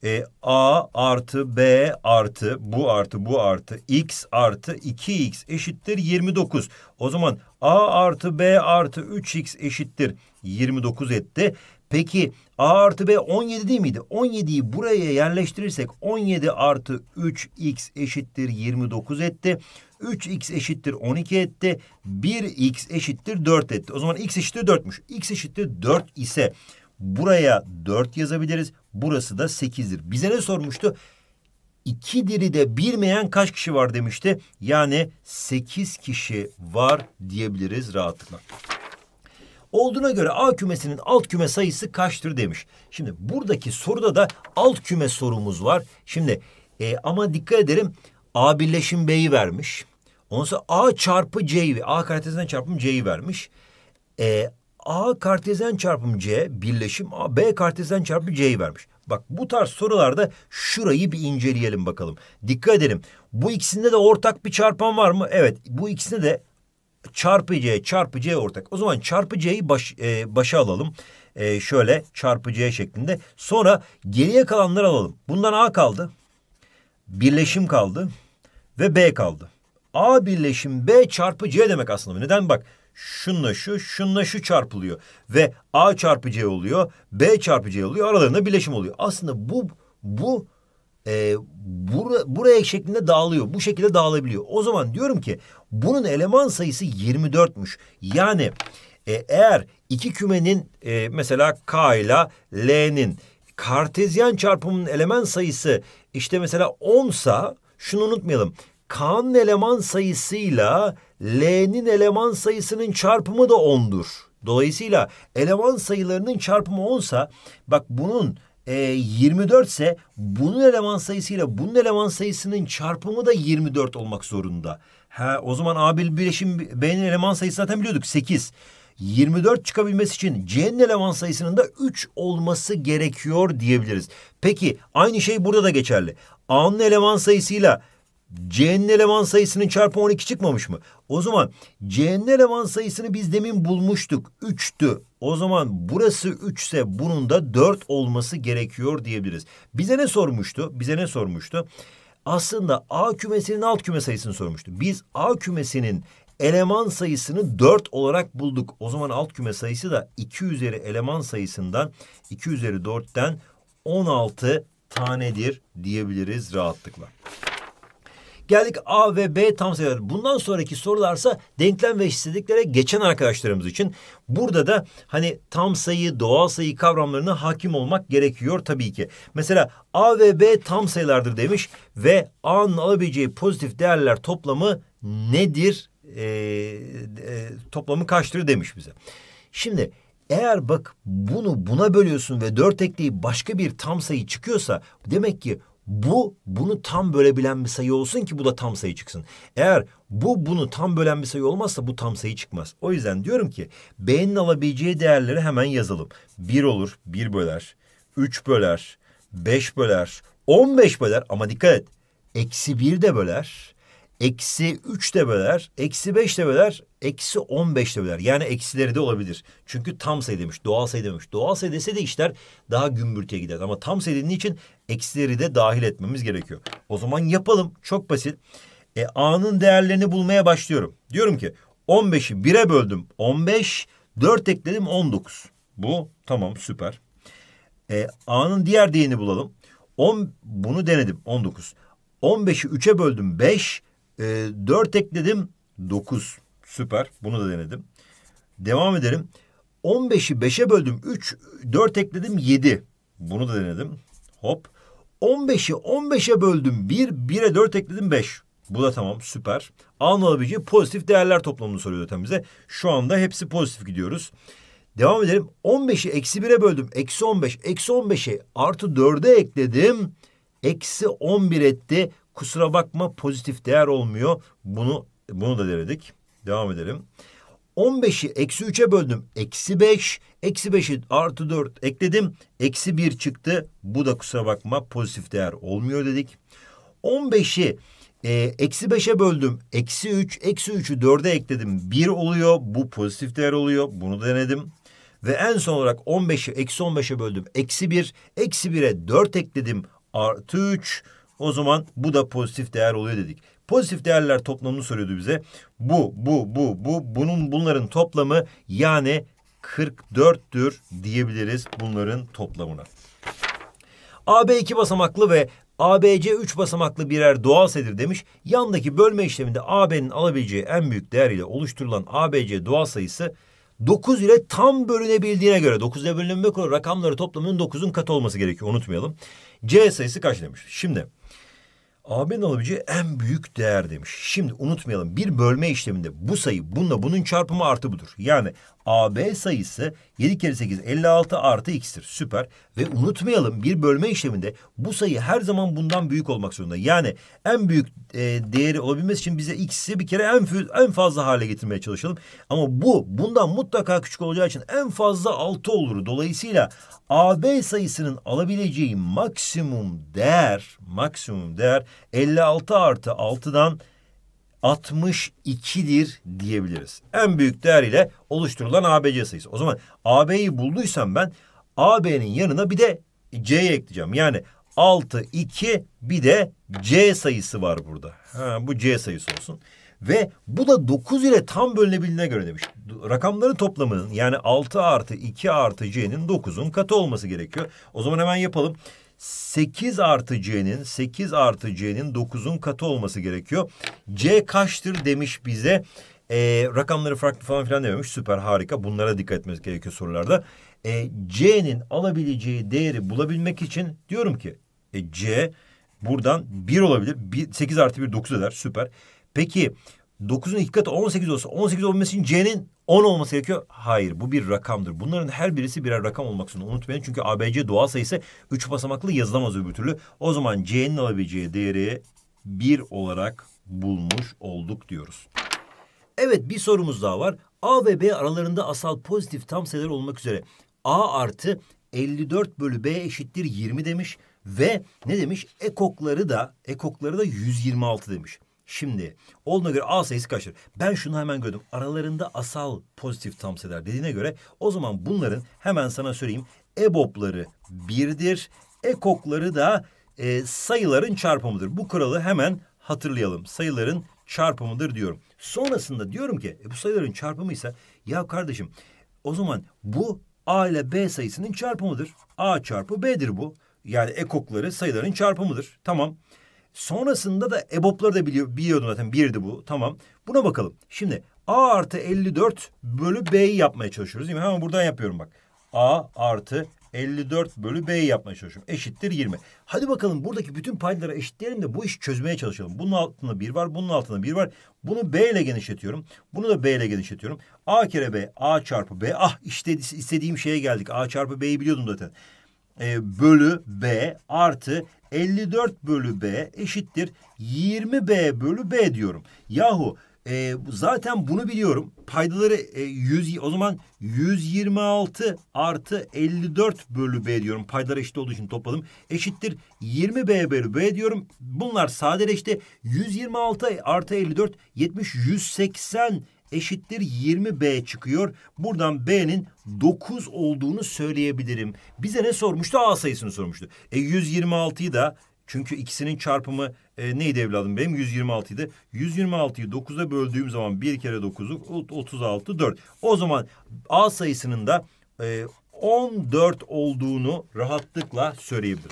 e, a artı b artı bu artı bu artı x artı 2x eşittir 29. O zaman a artı b artı 3x eşittir 29 etti. Peki a artı b 17 değil miydi? 17'yi buraya yerleştirirsek 17 artı 3x eşittir 29 etti. 3x eşittir 12 etti. 1x eşittir 4 etti. O zaman x eşittir 4'müş. x eşittir 4 ise Buraya 4 yazabiliriz. Burası da 8'dir. Bize ne sormuştu? 2 diri de bilmeyen kaç kişi var demişti. Yani 8 kişi var diyebiliriz rahatlıkla. Olduğuna göre A kümesinin alt küme sayısı kaçtır demiş. Şimdi buradaki soruda da alt küme sorumuz var. Şimdi e, ama dikkat ederim, A birleşim B'yi vermiş. Ondan sonra A çarpı C'yi, A karakterinden çarpım C'yi vermiş. E, A kartezyen çarpım C birleşim A, B kartezyen çarpı C'yi vermiş. Bak bu tarz sorularda şurayı bir inceleyelim bakalım. Dikkat edelim. Bu ikisinde de ortak bir çarpan var mı? Evet bu ikisinde de çarpı C çarpı C ortak. O zaman çarpı C'yi baş, e, başa alalım. E, şöyle çarpı C şeklinde. Sonra geriye kalanları alalım. Bundan A kaldı. Birleşim kaldı. Ve B kaldı. A birleşim B çarpı C demek aslında. Neden? Bak şunla şu, şunla şu çarpılıyor. Ve A çarpı C oluyor, B çarpı C oluyor. Aralarında bileşim oluyor. Aslında bu, bu e, bura, buraya şeklinde dağılıyor. Bu şekilde dağılabiliyor. O zaman diyorum ki bunun eleman sayısı 24'müş. Yani e, eğer iki kümenin e, mesela K ile L'nin kartezyen çarpımının eleman sayısı işte mesela 10 sa şunu unutmayalım. K'nın eleman sayısıyla L'nin eleman sayısının çarpımı da 10'dur. Dolayısıyla eleman sayılarının çarpımı 10'sa bak bunun e, 24 ise bunun eleman sayısıyla bunun eleman sayısının çarpımı da 24 olmak zorunda. Ha, o zaman A birleşim B'nin eleman sayısı zaten biliyorduk 8. 24 çıkabilmesi için C'nin eleman sayısının da 3 olması gerekiyor diyebiliriz. Peki aynı şey burada da geçerli. A'nın eleman sayısıyla C'nin eleman sayısının çarpı 12 çıkmamış mı? O zaman C'nin eleman sayısını biz demin bulmuştuk. 3'tü. O zaman burası 3 ise bunun da 4 olması gerekiyor diyebiliriz. Bize ne sormuştu? Bize ne sormuştu? Aslında A kümesinin alt küme sayısını sormuştu. Biz A kümesinin eleman sayısını 4 olarak bulduk. O zaman alt küme sayısı da 2 üzeri eleman sayısından 2 üzeri 4'ten 16 tanedir diyebiliriz rahatlıkla. Geldik A ve B tam sayılar. Bundan sonraki sorularsa denklem ve eşitsizliklere geçen arkadaşlarımız için. Burada da hani tam sayı, doğal sayı kavramlarına hakim olmak gerekiyor tabii ki. Mesela A ve B tam sayılardır demiş ve A'nın alabileceği pozitif değerler toplamı nedir? E, e, toplamı kaçtır demiş bize. Şimdi eğer bak bunu buna bölüyorsun ve dört ekleyip başka bir tam sayı çıkıyorsa demek ki bu bunu tam bölebilen bir sayı olsun ki bu da tam sayı çıksın. Eğer bu bunu tam bölen bir sayı olmazsa bu tam sayı çıkmaz. O yüzden diyorum ki B'nin alabileceği değerleri hemen yazalım. 1 olur, 1 böler, 3 böler, 5 böler, 15 böler ama dikkat et. Eksi 1 de böler, eksi 3 de böler, eksi 5 de böler, eksi 15 de böler. Yani eksileri de olabilir. Çünkü tam sayı demiş, doğal sayı demiş. Doğal sayı dese de işler daha gümbürtüye gider. Ama tam sayı dediğin için eksileri de dahil etmemiz gerekiyor. O zaman yapalım. Çok basit. E, A'nın değerlerini bulmaya başlıyorum. Diyorum ki 15'i 1'e böldüm. 15, 4 ekledim 19. Bu tamam süper. E, A'nın diğer değerini bulalım. 10, bunu denedim 19. 15'i 3'e böldüm 5. E, 4 ekledim 9. Süper. Bunu da denedim. Devam edelim. 15'i 5'e böldüm 3. 4 ekledim 7. Bunu da denedim. Hop. 15'i 15'e böldüm 1, 1'e 4 ekledim 5. Bu da tamam süper. Anlayabileceği pozitif değerler toplamını soruyor zaten bize. Şu anda hepsi pozitif gidiyoruz. Devam edelim. 15'i eksi 1'e böldüm. Eksi 15. Eksi 15'i artı 4'e ekledim. Eksi 11 etti. Kusura bakma pozitif değer olmuyor. Bunu bunu da denedik. Devam edelim. 15'i eksi 3'e böldüm. Eksi 5. Eksi 5'i artı 4 ekledim. Eksi 1 çıktı. Bu da kusura bakma pozitif değer olmuyor dedik. 15'i e, eksi 5'e böldüm. Eksi 3. Eksi 3'ü 4'e ekledim. 1 oluyor. Bu pozitif değer oluyor. Bunu denedim. Ve en son olarak 15'i eksi 15'e böldüm. Eksi 1. Eksi 1'e 4 ekledim. Artı 3. O zaman bu da pozitif değer oluyor dedik. Pozitif değerler toplamını soruyordu bize. Bu, bu, bu, bu, bunun bunların toplamı yani 44'tür diyebiliriz bunların toplamına. AB 2 basamaklı ve ABC 3 basamaklı birer doğal sayıdır demiş. Yandaki bölme işleminde AB'nin alabileceği en büyük değer ile oluşturulan ABC doğal sayısı 9 ile tam bölünebildiğine göre 9 ile bölünmek olarak rakamları toplamının 9'un katı olması gerekiyor unutmayalım. C sayısı kaç demiş. Şimdi AB'nin alabileceği en büyük değer demiş. Şimdi unutmayalım bir bölme işleminde bu sayı bununla bunun çarpımı artı budur. Yani AB sayısı 7 kere 8 56 artı x'tir. Süper. Ve unutmayalım bir bölme işleminde bu sayı her zaman bundan büyük olmak zorunda. Yani en büyük e, değeri olabilmesi için bize x'i bir kere en, en fazla hale getirmeye çalışalım. Ama bu bundan mutlaka küçük olacağı için en fazla 6 olur. Dolayısıyla AB sayısının alabileceği maksimum değer maksimum değer 56 artı 6'dan 62'dir diyebiliriz. En büyük değer ile oluşturulan ABC sayısı. O zaman AB'yi bulduysam ben AB'nin yanına bir de C'yi ekleyeceğim. Yani 6, 2 bir de C sayısı var burada. Ha, bu C sayısı olsun. Ve bu da 9 ile tam bölünebildiğine göre demiş. Rakamların toplamının yani 6 artı 2 artı C'nin 9'un katı olması gerekiyor. O zaman hemen yapalım. 8 artı C'nin 8 artı C'nin 9'un katı olması gerekiyor. C kaçtır demiş bize. Ee, rakamları farklı falan filan dememiş. Süper harika. Bunlara dikkat etmemiz gerekiyor sorularda. Ee, C'nin alabileceği değeri bulabilmek için diyorum ki e, C buradan 1 olabilir. 8 artı 1 9 eder. Süper. Peki 9'un iki 18 olsa 18 olması için C'nin 10 olması gerekiyor. Hayır bu bir rakamdır. Bunların her birisi birer rakam olmak zorunda. Unutmayın çünkü ABC doğal sayısı 3 basamaklı yazılamaz öbür türlü. O zaman C'nin alabileceği değeri 1 olarak bulmuş olduk diyoruz. Evet bir sorumuz daha var. A ve B aralarında asal pozitif tam sayılar olmak üzere A artı 54 bölü B eşittir 20 demiş ve ne demiş? Ekokları da ekokları da 126 demiş. Şimdi olduğuna göre A sayısı kaçtır? Ben şunu hemen gördüm. Aralarında asal pozitif tam tamseder dediğine göre o zaman bunların hemen sana söyleyeyim. EBOB'ları birdir. EKOK'ları da e, sayıların çarpımıdır. Bu kuralı hemen hatırlayalım. Sayıların çarpımıdır diyorum. Sonrasında diyorum ki e, bu sayıların çarpımıysa ya kardeşim o zaman bu A ile B sayısının çarpımıdır. A çarpı B'dir bu. Yani ekokları sayıların çarpımıdır. Tamam. Tamam. Sonrasında da EBOB'ları da biliyor, biliyordum zaten. Birdi bu. Tamam. Buna bakalım. Şimdi A artı 54 bölü B'yi yapmaya çalışıyoruz değil mi? Hemen buradan yapıyorum bak. A artı 54 bölü B'yi yapmaya çalışıyorum. Eşittir 20. Hadi bakalım buradaki bütün paylara eşitleyelim de bu işi çözmeye çalışalım. Bunun altında bir var, bunun altında bir var. Bunu B ile genişletiyorum. Bunu da B ile genişletiyorum. A kere B, A çarpı B. Ah işte istediğim şeye geldik. A çarpı B'yi biliyordum zaten e, bölü B artı 54 bölü B eşittir 20B bölü B diyorum. Yahu e, zaten bunu biliyorum. Paydaları e, 100, o zaman 126 artı 54 bölü B diyorum. Paydalar eşit olduğu için topladım. Eşittir 20B bölü B diyorum. Bunlar sadeleşti. 126 artı 54 70 180 eşittir 20B çıkıyor. Buradan B'nin 9 olduğunu söyleyebilirim. Bize ne sormuştu? A sayısını sormuştu. E 126'yı da çünkü ikisinin çarpımı e, neydi evladım benim? 126 idi. 126'yı 9'a böldüğüm zaman bir kere 9'u 36 4. O zaman A sayısının da e, 14 olduğunu rahatlıkla söyleyebilirim.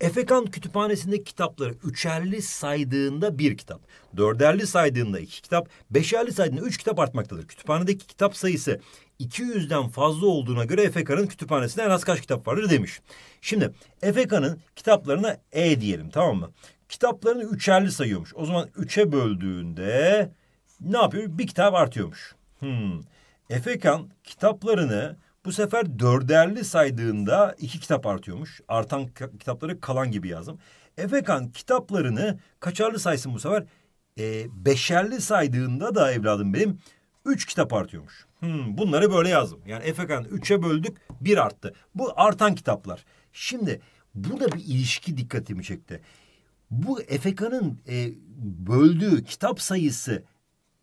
Efekan kütüphanesinde kitapları üçerli saydığında bir kitap, dörderli saydığında iki kitap, beşerli saydığında üç kitap artmaktadır. Kütüphanedeki kitap sayısı 200'den fazla olduğuna göre Efekan'ın kütüphanesinde en az kaç kitap vardır demiş. Şimdi Efekan'ın kitaplarına E diyelim tamam mı? Kitaplarını üçerli sayıyormuş. O zaman üçe böldüğünde ne yapıyor? Bir kitap artıyormuş. Hmm. Efekan kitaplarını bu sefer dörderli saydığında iki kitap artıyormuş. Artan kitapları kalan gibi yazdım. Efekan kitaplarını kaçarlı saysın bu sefer. E, beşerli saydığında da evladım benim üç kitap artıyormuş. Hmm, bunları böyle yazdım. Yani Efekan üçe böldük bir arttı. Bu artan kitaplar. Şimdi burada bir ilişki dikkatimi çekti. Bu Efekan'ın e, böldüğü kitap sayısı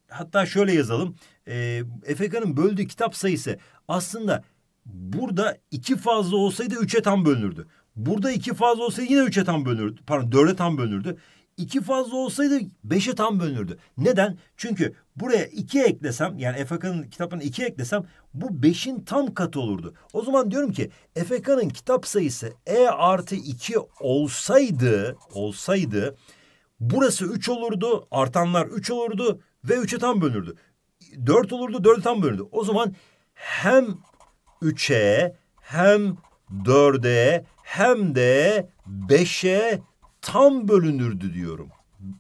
hatta şöyle yazalım. E, Efekan'ın böldüğü kitap sayısı aslında Burada iki fazla olsaydı üçe tam bölünürdü. Burada iki fazla olsaydı yine üçe tam bölünürdü. Pardon dörde tam bölünürdü. İki fazla olsaydı beşe tam bölünürdü. Neden? Çünkü buraya iki eklesem yani Efekan'ın kitabına iki eklesem bu beşin tam katı olurdu. O zaman diyorum ki Efekan'ın kitap sayısı E artı iki olsaydı olsaydı burası üç olurdu artanlar üç olurdu ve üçe tam bölünürdü. Dört olurdu dört tam bölünürdü. O zaman hem üçe hem dörde hem de beşe tam bölünürdü diyorum.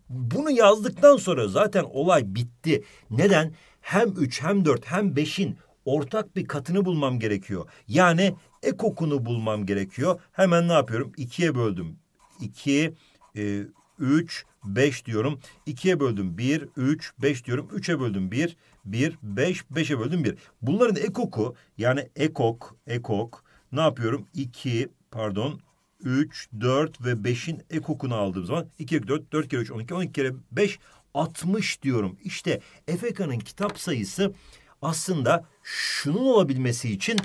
Bunu yazdıktan sonra zaten olay bitti. Neden? Hem üç hem dört hem beşin ortak bir katını bulmam gerekiyor. Yani ekokunu bulmam gerekiyor. Hemen ne yapıyorum? İkiye böldüm. İki, e, üç, beş diyorum. İkiye böldüm bir, üç, beş diyorum. Üçe böldüm bir, 1, 5, 5'e böldüm 1. Bunların ekoku yani ekok, ekok ne yapıyorum? 2, pardon 3, 4 ve 5'in ekokunu aldığım zaman 2 kere 4, 4 kere 3, 12, 12 kere 5, 60 diyorum. İşte Efeka'nın kitap sayısı aslında şunun olabilmesi için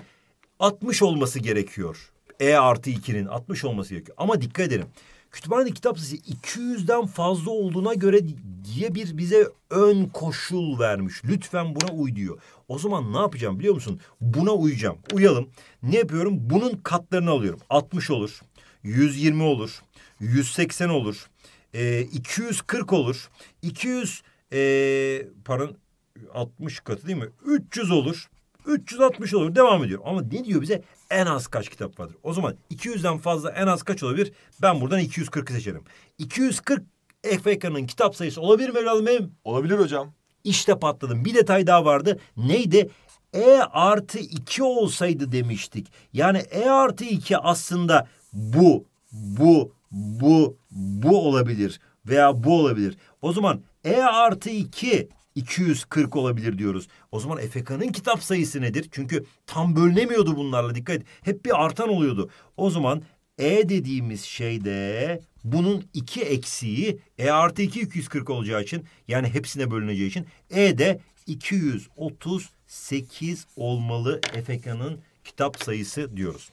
60 olması gerekiyor. E artı 2'nin 60 olması gerekiyor. Ama dikkat edelim kütüphane kitap sayısı 200'den fazla olduğuna göre diye bir bize ön koşul vermiş. Lütfen buna uy diyor. O zaman ne yapacağım biliyor musun? Buna uyacağım. Uyalım. Ne yapıyorum? Bunun katlarını alıyorum. 60 olur. 120 olur. 180 olur. E, 240 olur. 200 e, pardon 60 katı değil mi? 300 olur. 360 olur. Devam ediyor. Ama ne diyor bize? en az kaç kitap vardır? O zaman 200'den fazla en az kaç olabilir? Ben buradan 240'ı seçerim. 240 EFK'nın kitap sayısı olabilir mi evladım benim? Olabilir hocam. İşte patladım. Bir detay daha vardı. Neydi? E artı 2 olsaydı demiştik. Yani E artı 2 aslında bu, bu, bu, bu olabilir veya bu olabilir. O zaman E artı 2 240 olabilir diyoruz. O zaman EFK'nın kitap sayısı nedir? Çünkü tam bölünemiyordu bunlarla dikkat et. Hep bir artan oluyordu. O zaman E dediğimiz şey de bunun iki eksiği E artı 2 240 olacağı için yani hepsine bölüneceği için E de 238 olmalı EFK'nın kitap sayısı diyoruz.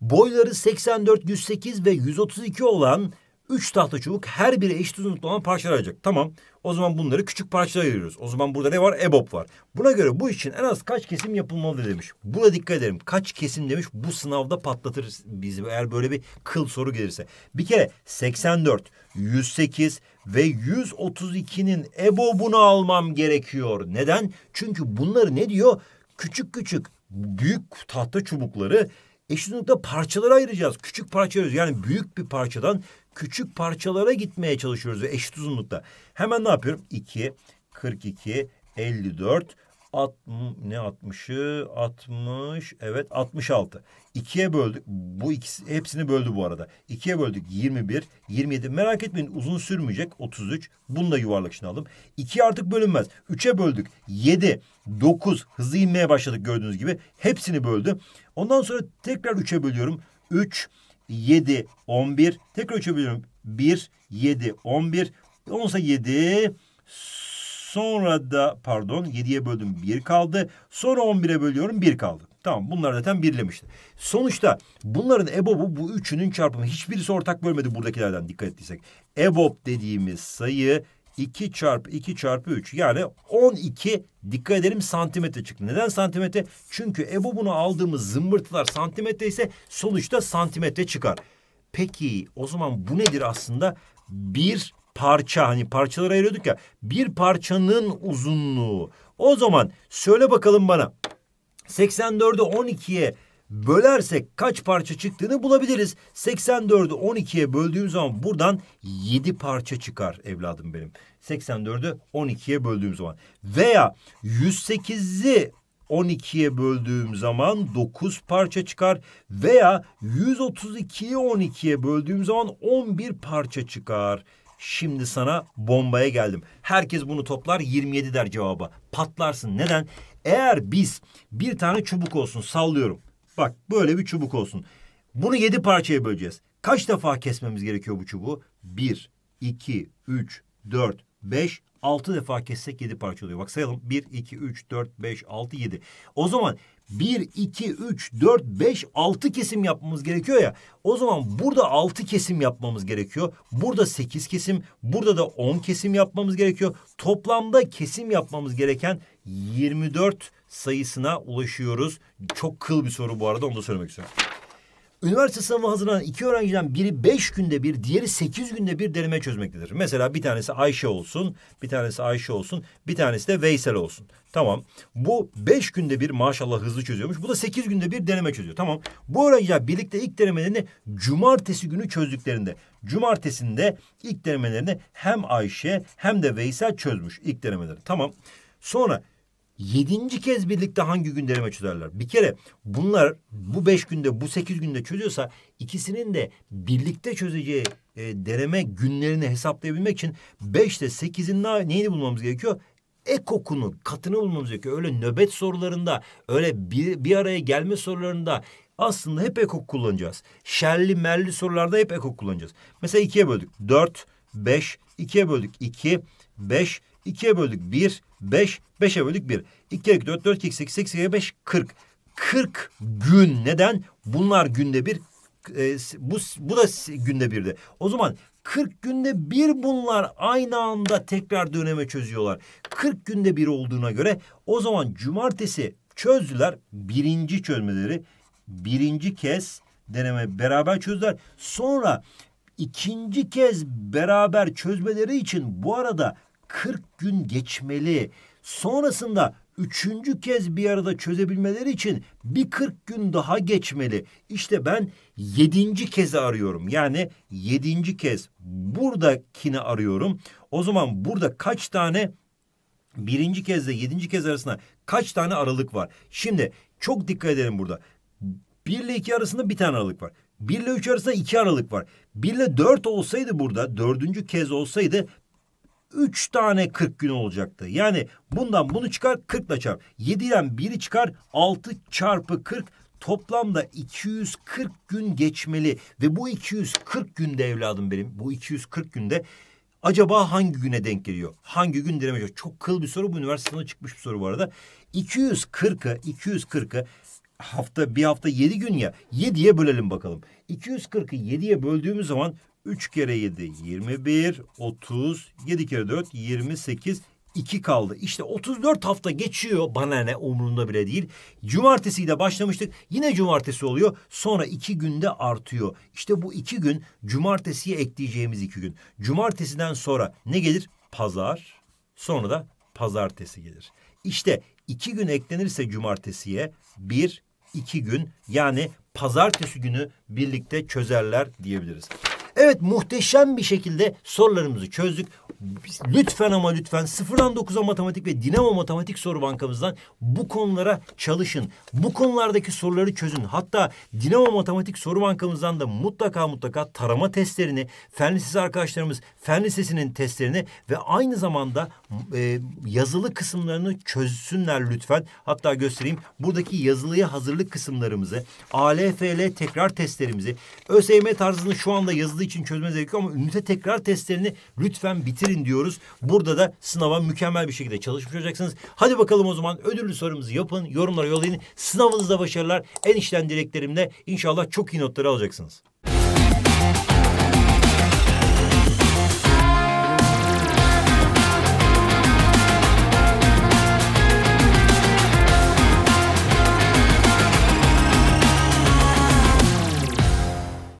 Boyları 84, 108 ve 132 olan Üç tahta çubuk her biri eşit uzunlukta olan parçalar olacak. Tamam. O zaman bunları küçük parçalara ayırıyoruz. O zaman burada ne var? EBOB var. Buna göre bu için en az kaç kesim yapılmalı demiş. Buna dikkat edelim. Kaç kesim demiş bu sınavda patlatır bizi eğer böyle bir kıl soru gelirse. Bir kere 84, 108 ve 132'nin EBOB'unu almam gerekiyor. Neden? Çünkü bunları ne diyor? Küçük küçük büyük tahta çubukları eşit uzunlukta parçalara ayıracağız. Küçük parçalara yani büyük bir parçadan küçük parçalara gitmeye çalışıyoruz ve eşit uzunlukta. Hemen ne yapıyorum? 2, 42, 54, 60, ne 60'ı 60 evet 66. 2'ye böldük. Bu ikisi hepsini böldü bu arada. 2'ye böldük 21, 27. Merak etmeyin uzun sürmeyecek 33. Bunu da yuvarlak içine aldım. 2 artık bölünmez. 3'e böldük 7, 9 hızlı inmeye başladık gördüğünüz gibi. Hepsini böldü. Ondan sonra tekrar 3'e bölüyorum. 3, 7, 11. Tekrar 3'e bölüyorum. 1, 7, 11. 10 ise 7. Sonra da pardon 7'ye böldüm 1 kaldı. Sonra 11'e bölüyorum 1 kaldı. Tamam bunlar zaten birlemişti. Sonuçta bunların EBOB'u bu üçünün çarpımı. Hiçbirisi ortak bölmedi buradakilerden dikkat ettiysek. EBOB dediğimiz sayı 2 çarpı 2 çarpı 3 yani 12 dikkat edelim santimetre çıktı. Neden santimetre? Çünkü bunu aldığımız zımbırtılar santimetre ise sonuçta santimetre çıkar. Peki o zaman bu nedir aslında? Bir parça hani parçalara ayırıyorduk ya bir parçanın uzunluğu. O zaman söyle bakalım bana 84'ü 12'ye bölersek kaç parça çıktığını bulabiliriz. 84'ü 12'ye böldüğüm zaman buradan 7 parça çıkar evladım benim. 84'ü 12'ye böldüğüm zaman. Veya 108'i 12'ye böldüğüm zaman 9 parça çıkar veya 132'yi 12'ye böldüğüm zaman 11 parça çıkar. Şimdi sana bombaya geldim. Herkes bunu toplar 27 der cevaba. Patlarsın. Neden? Eğer biz bir tane çubuk olsun sallıyorum. Bak böyle bir çubuk olsun. Bunu yedi parçaya böleceğiz. Kaç defa kesmemiz gerekiyor bu çubuğu? Bir, iki, üç, dört, beş, altı defa kessek yedi parça oluyor. Bak sayalım. Bir, iki, üç, dört, beş, altı, yedi. O zaman bir, iki, üç, dört, beş, altı kesim yapmamız gerekiyor ya. O zaman burada altı kesim yapmamız gerekiyor. Burada sekiz kesim, burada da on kesim yapmamız gerekiyor. Toplamda kesim yapmamız gereken yirmi dört sayısına ulaşıyoruz. Çok kıl bir soru bu arada onu da söylemek istiyorum. Üniversite sınavı hazırlanan iki öğrenciden biri beş günde bir, diğeri sekiz günde bir deneme çözmektedir. Mesela bir tanesi Ayşe olsun, bir tanesi Ayşe olsun, bir tanesi de Veysel olsun. Tamam. Bu beş günde bir maşallah hızlı çözüyormuş. Bu da sekiz günde bir deneme çözüyor. Tamam. Bu öğrenciler birlikte ilk denemelerini cumartesi günü çözdüklerinde. Cumartesinde ilk denemelerini hem Ayşe hem de Veysel çözmüş ilk denemeleri. Tamam. Sonra yedinci kez birlikte hangi gündeme çözerler? Bir kere bunlar bu beş günde bu sekiz günde çözüyorsa ikisinin de birlikte çözeceği e, deneme günlerini hesaplayabilmek için beşte sekizin neyini bulmamız gerekiyor? ekokunu katını bulmamız gerekiyor. Öyle nöbet sorularında, öyle bir, bir araya gelme sorularında aslında hep ekok kullanacağız. Şerli merli sorularda hep ekok kullanacağız. Mesela ikiye böldük. Dört, beş, ikiye böldük. iki, beş, ikiye böldük. Bir, 5, 5'e bölük 1. 2 4, 4 kere 8, 8 kere 5, 40. 40 gün neden? Bunlar günde bir, e, bu, bu da günde birdi. O zaman 40 günde bir bunlar aynı anda tekrar döneme çözüyorlar. 40 günde bir olduğuna göre o zaman cumartesi çözdüler birinci çözmeleri. Birinci kez deneme beraber çözdüler. Sonra ikinci kez beraber çözmeleri için bu arada 40 gün geçmeli. Sonrasında üçüncü kez bir arada çözebilmeleri için bir 40 gün daha geçmeli. İşte ben yedinci kez arıyorum. Yani yedinci kez buradakini arıyorum. O zaman burada kaç tane birinci kezle yedinci kez arasında kaç tane aralık var? Şimdi çok dikkat edelim burada. Bir ile iki arasında bir tane aralık var. 1 ile 3 arasında 2 aralık var. 1 ile 4 olsaydı burada dördüncü kez olsaydı 3 tane 40 gün olacaktı. Yani bundan bunu çıkar 40 ile çarp. 7'den 1'i çıkar 6 çarpı 40 toplamda 240 gün geçmeli. Ve bu 240 günde evladım benim bu 240 günde acaba hangi güne denk geliyor? Hangi gün dilemeyecek? Çok kıl bir soru bu üniversiteden çıkmış bir soru bu arada. 240'ı 240'ı hafta bir hafta 7 gün ya 7'ye bölelim bakalım. 240'ı 7'ye böldüğümüz zaman 3 kere 7 21, 30, 7 kere 4 28, 2 kaldı. İşte 34 hafta geçiyor bana ne umurumda bile değil. de başlamıştık. Yine cumartesi oluyor. Sonra iki günde artıyor. İşte bu iki gün cumartesiye ekleyeceğimiz iki gün. Cumartesiden sonra ne gelir? Pazar. Sonra da pazartesi gelir. İşte iki gün eklenirse cumartesiye bir, iki gün yani pazartesi günü birlikte çözerler diyebiliriz. Evet muhteşem bir şekilde sorularımızı çözdük. Lütfen ama lütfen sıfırdan dokuza matematik ve dinamo matematik soru bankamızdan bu konulara çalışın. Bu konulardaki soruları çözün. Hatta dinamo matematik soru bankamızdan da mutlaka mutlaka tarama testlerini, fen lisesi arkadaşlarımız fen lisesinin testlerini ve aynı zamanda e, yazılı kısımlarını çözsünler lütfen. Hatta göstereyim buradaki yazılıya hazırlık kısımlarımızı, ALFL tekrar testlerimizi, ÖSYM tarzını şu anda yazılı azaldığı için çözme zevki ama ünite tekrar testlerini lütfen bitirin diyoruz. Burada da sınava mükemmel bir şekilde çalışmış olacaksınız. Hadi bakalım o zaman ödüllü sorumuzu yapın, yorumlara yollayın. Sınavınızda başarılar. En içten dileklerimle inşallah çok iyi notları alacaksınız.